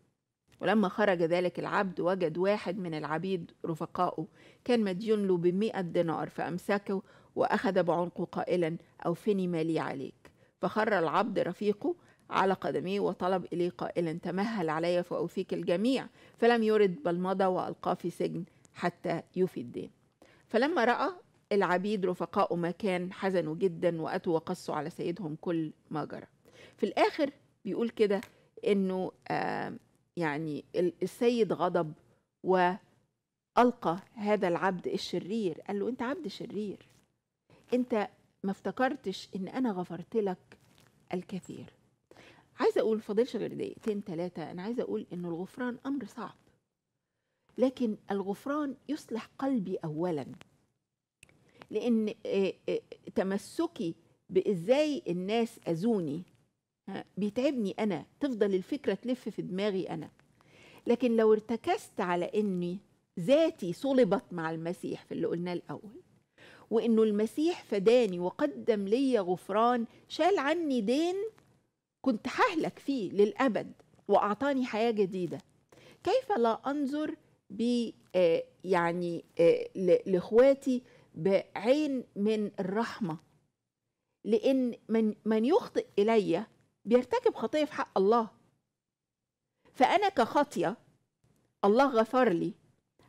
ولما خرج ذلك العبد وجد واحد من العبيد رفقاؤه كان مديون له بمئة دينار فأمسكه وأخذ بعنقه قائلا أوفني مالي عليك فخر العبد رفيقه على قدميه وطلب إليه قائلا تمهل علي فأوفيك الجميع فلم يرد بل مضى وألقاه في سجن حتى يوفي الدين فلما رأى العبيد رفقاؤه ما كان حزنوا جدا وأتوا وقصوا على سيدهم كل ما جرى في الآخر بيقول كده إنه آه يعني السيد غضب وألقى هذا العبد الشرير قال له أنت عبد شرير أنت ما افتكرتش إن أنا غفرت لك الكثير عايزة أقول فاضلش غير دقيقتين ثلاثة أنا عايزة أقول إن الغفران أمر صعب لكن الغفران يصلح قلبي أولا لأن تمسكي بإزاي الناس أذوني بيتعبني انا تفضل الفكره تلف في دماغي انا لكن لو ارتكزت على اني ذاتي صلبت مع المسيح في اللي قلناه الاول وانه المسيح فداني وقدم لي غفران شال عني دين كنت ههلك فيه للابد واعطاني حياه جديده كيف لا انظر ب آه، يعني آه، لاخواتي بعين من الرحمه لان من من يخطئ الي بيرتكب خطيه في حق الله فانا كخاطيه الله غفر لي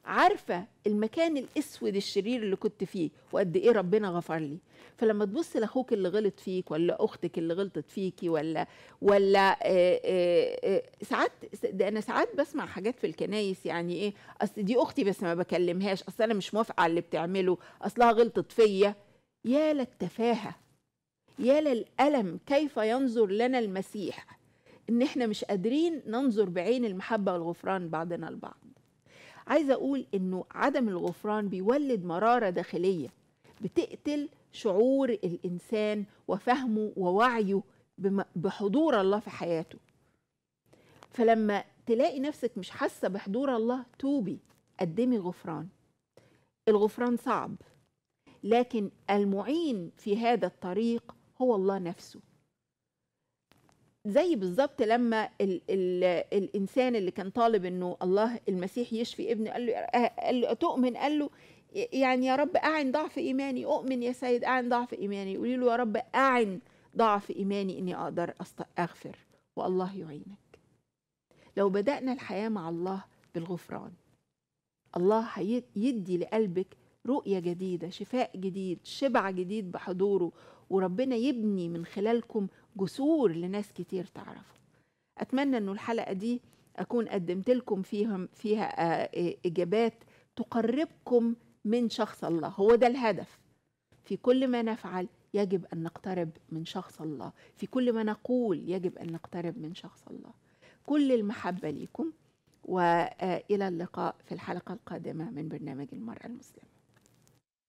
عارفه المكان الاسود الشرير اللي كنت فيه وقد ايه ربنا غفر لي فلما تبص لاخوك اللي غلط فيك ولا اختك اللي غلطت فيكي ولا ولا آه، آه، آه، ساعات ده انا ساعات بسمع حاجات في الكنايس يعني ايه اصل دي اختي بس ما بكلمهاش اصل انا مش موافقه على اللي بتعمله اصلها غلطت فيا يا للتفاهه يا للألم كيف ينظر لنا المسيح إن إحنا مش قادرين ننظر بعين المحبة والغفران بعضنا البعض عايزة أقول إنه عدم الغفران بيولد مرارة داخلية بتقتل شعور الإنسان وفهمه ووعيه بحضور الله في حياته فلما تلاقي نفسك مش حاسة بحضور الله توبي قدمي الغفران الغفران صعب لكن المعين في هذا الطريق هو الله نفسه زي بالظبط لما ال ال الانسان اللي كان طالب انه الله المسيح يشفي ابنه قال له آه، قال له تؤمن قال له يعني يا رب اعن ضعف ايماني اؤمن يا سيد اعن ضعف ايماني قولي له يا رب اعن ضعف ايماني اني اقدر اغفر والله يعينك لو بدانا الحياه مع الله بالغفران الله هيدي لقلبك رؤيه جديده شفاء جديد شبع جديد بحضوره وربنا يبني من خلالكم جسور لناس كتير تعرفوا أتمنى أنه الحلقة دي أكون قدمت لكم فيهم فيها آه، إجابات تقربكم من شخص الله هو ده الهدف في كل ما نفعل يجب أن نقترب من شخص الله في كل ما نقول يجب أن نقترب من شخص الله كل المحبة ليكم وإلى آه، اللقاء في الحلقة القادمة من برنامج المرأة المسلمة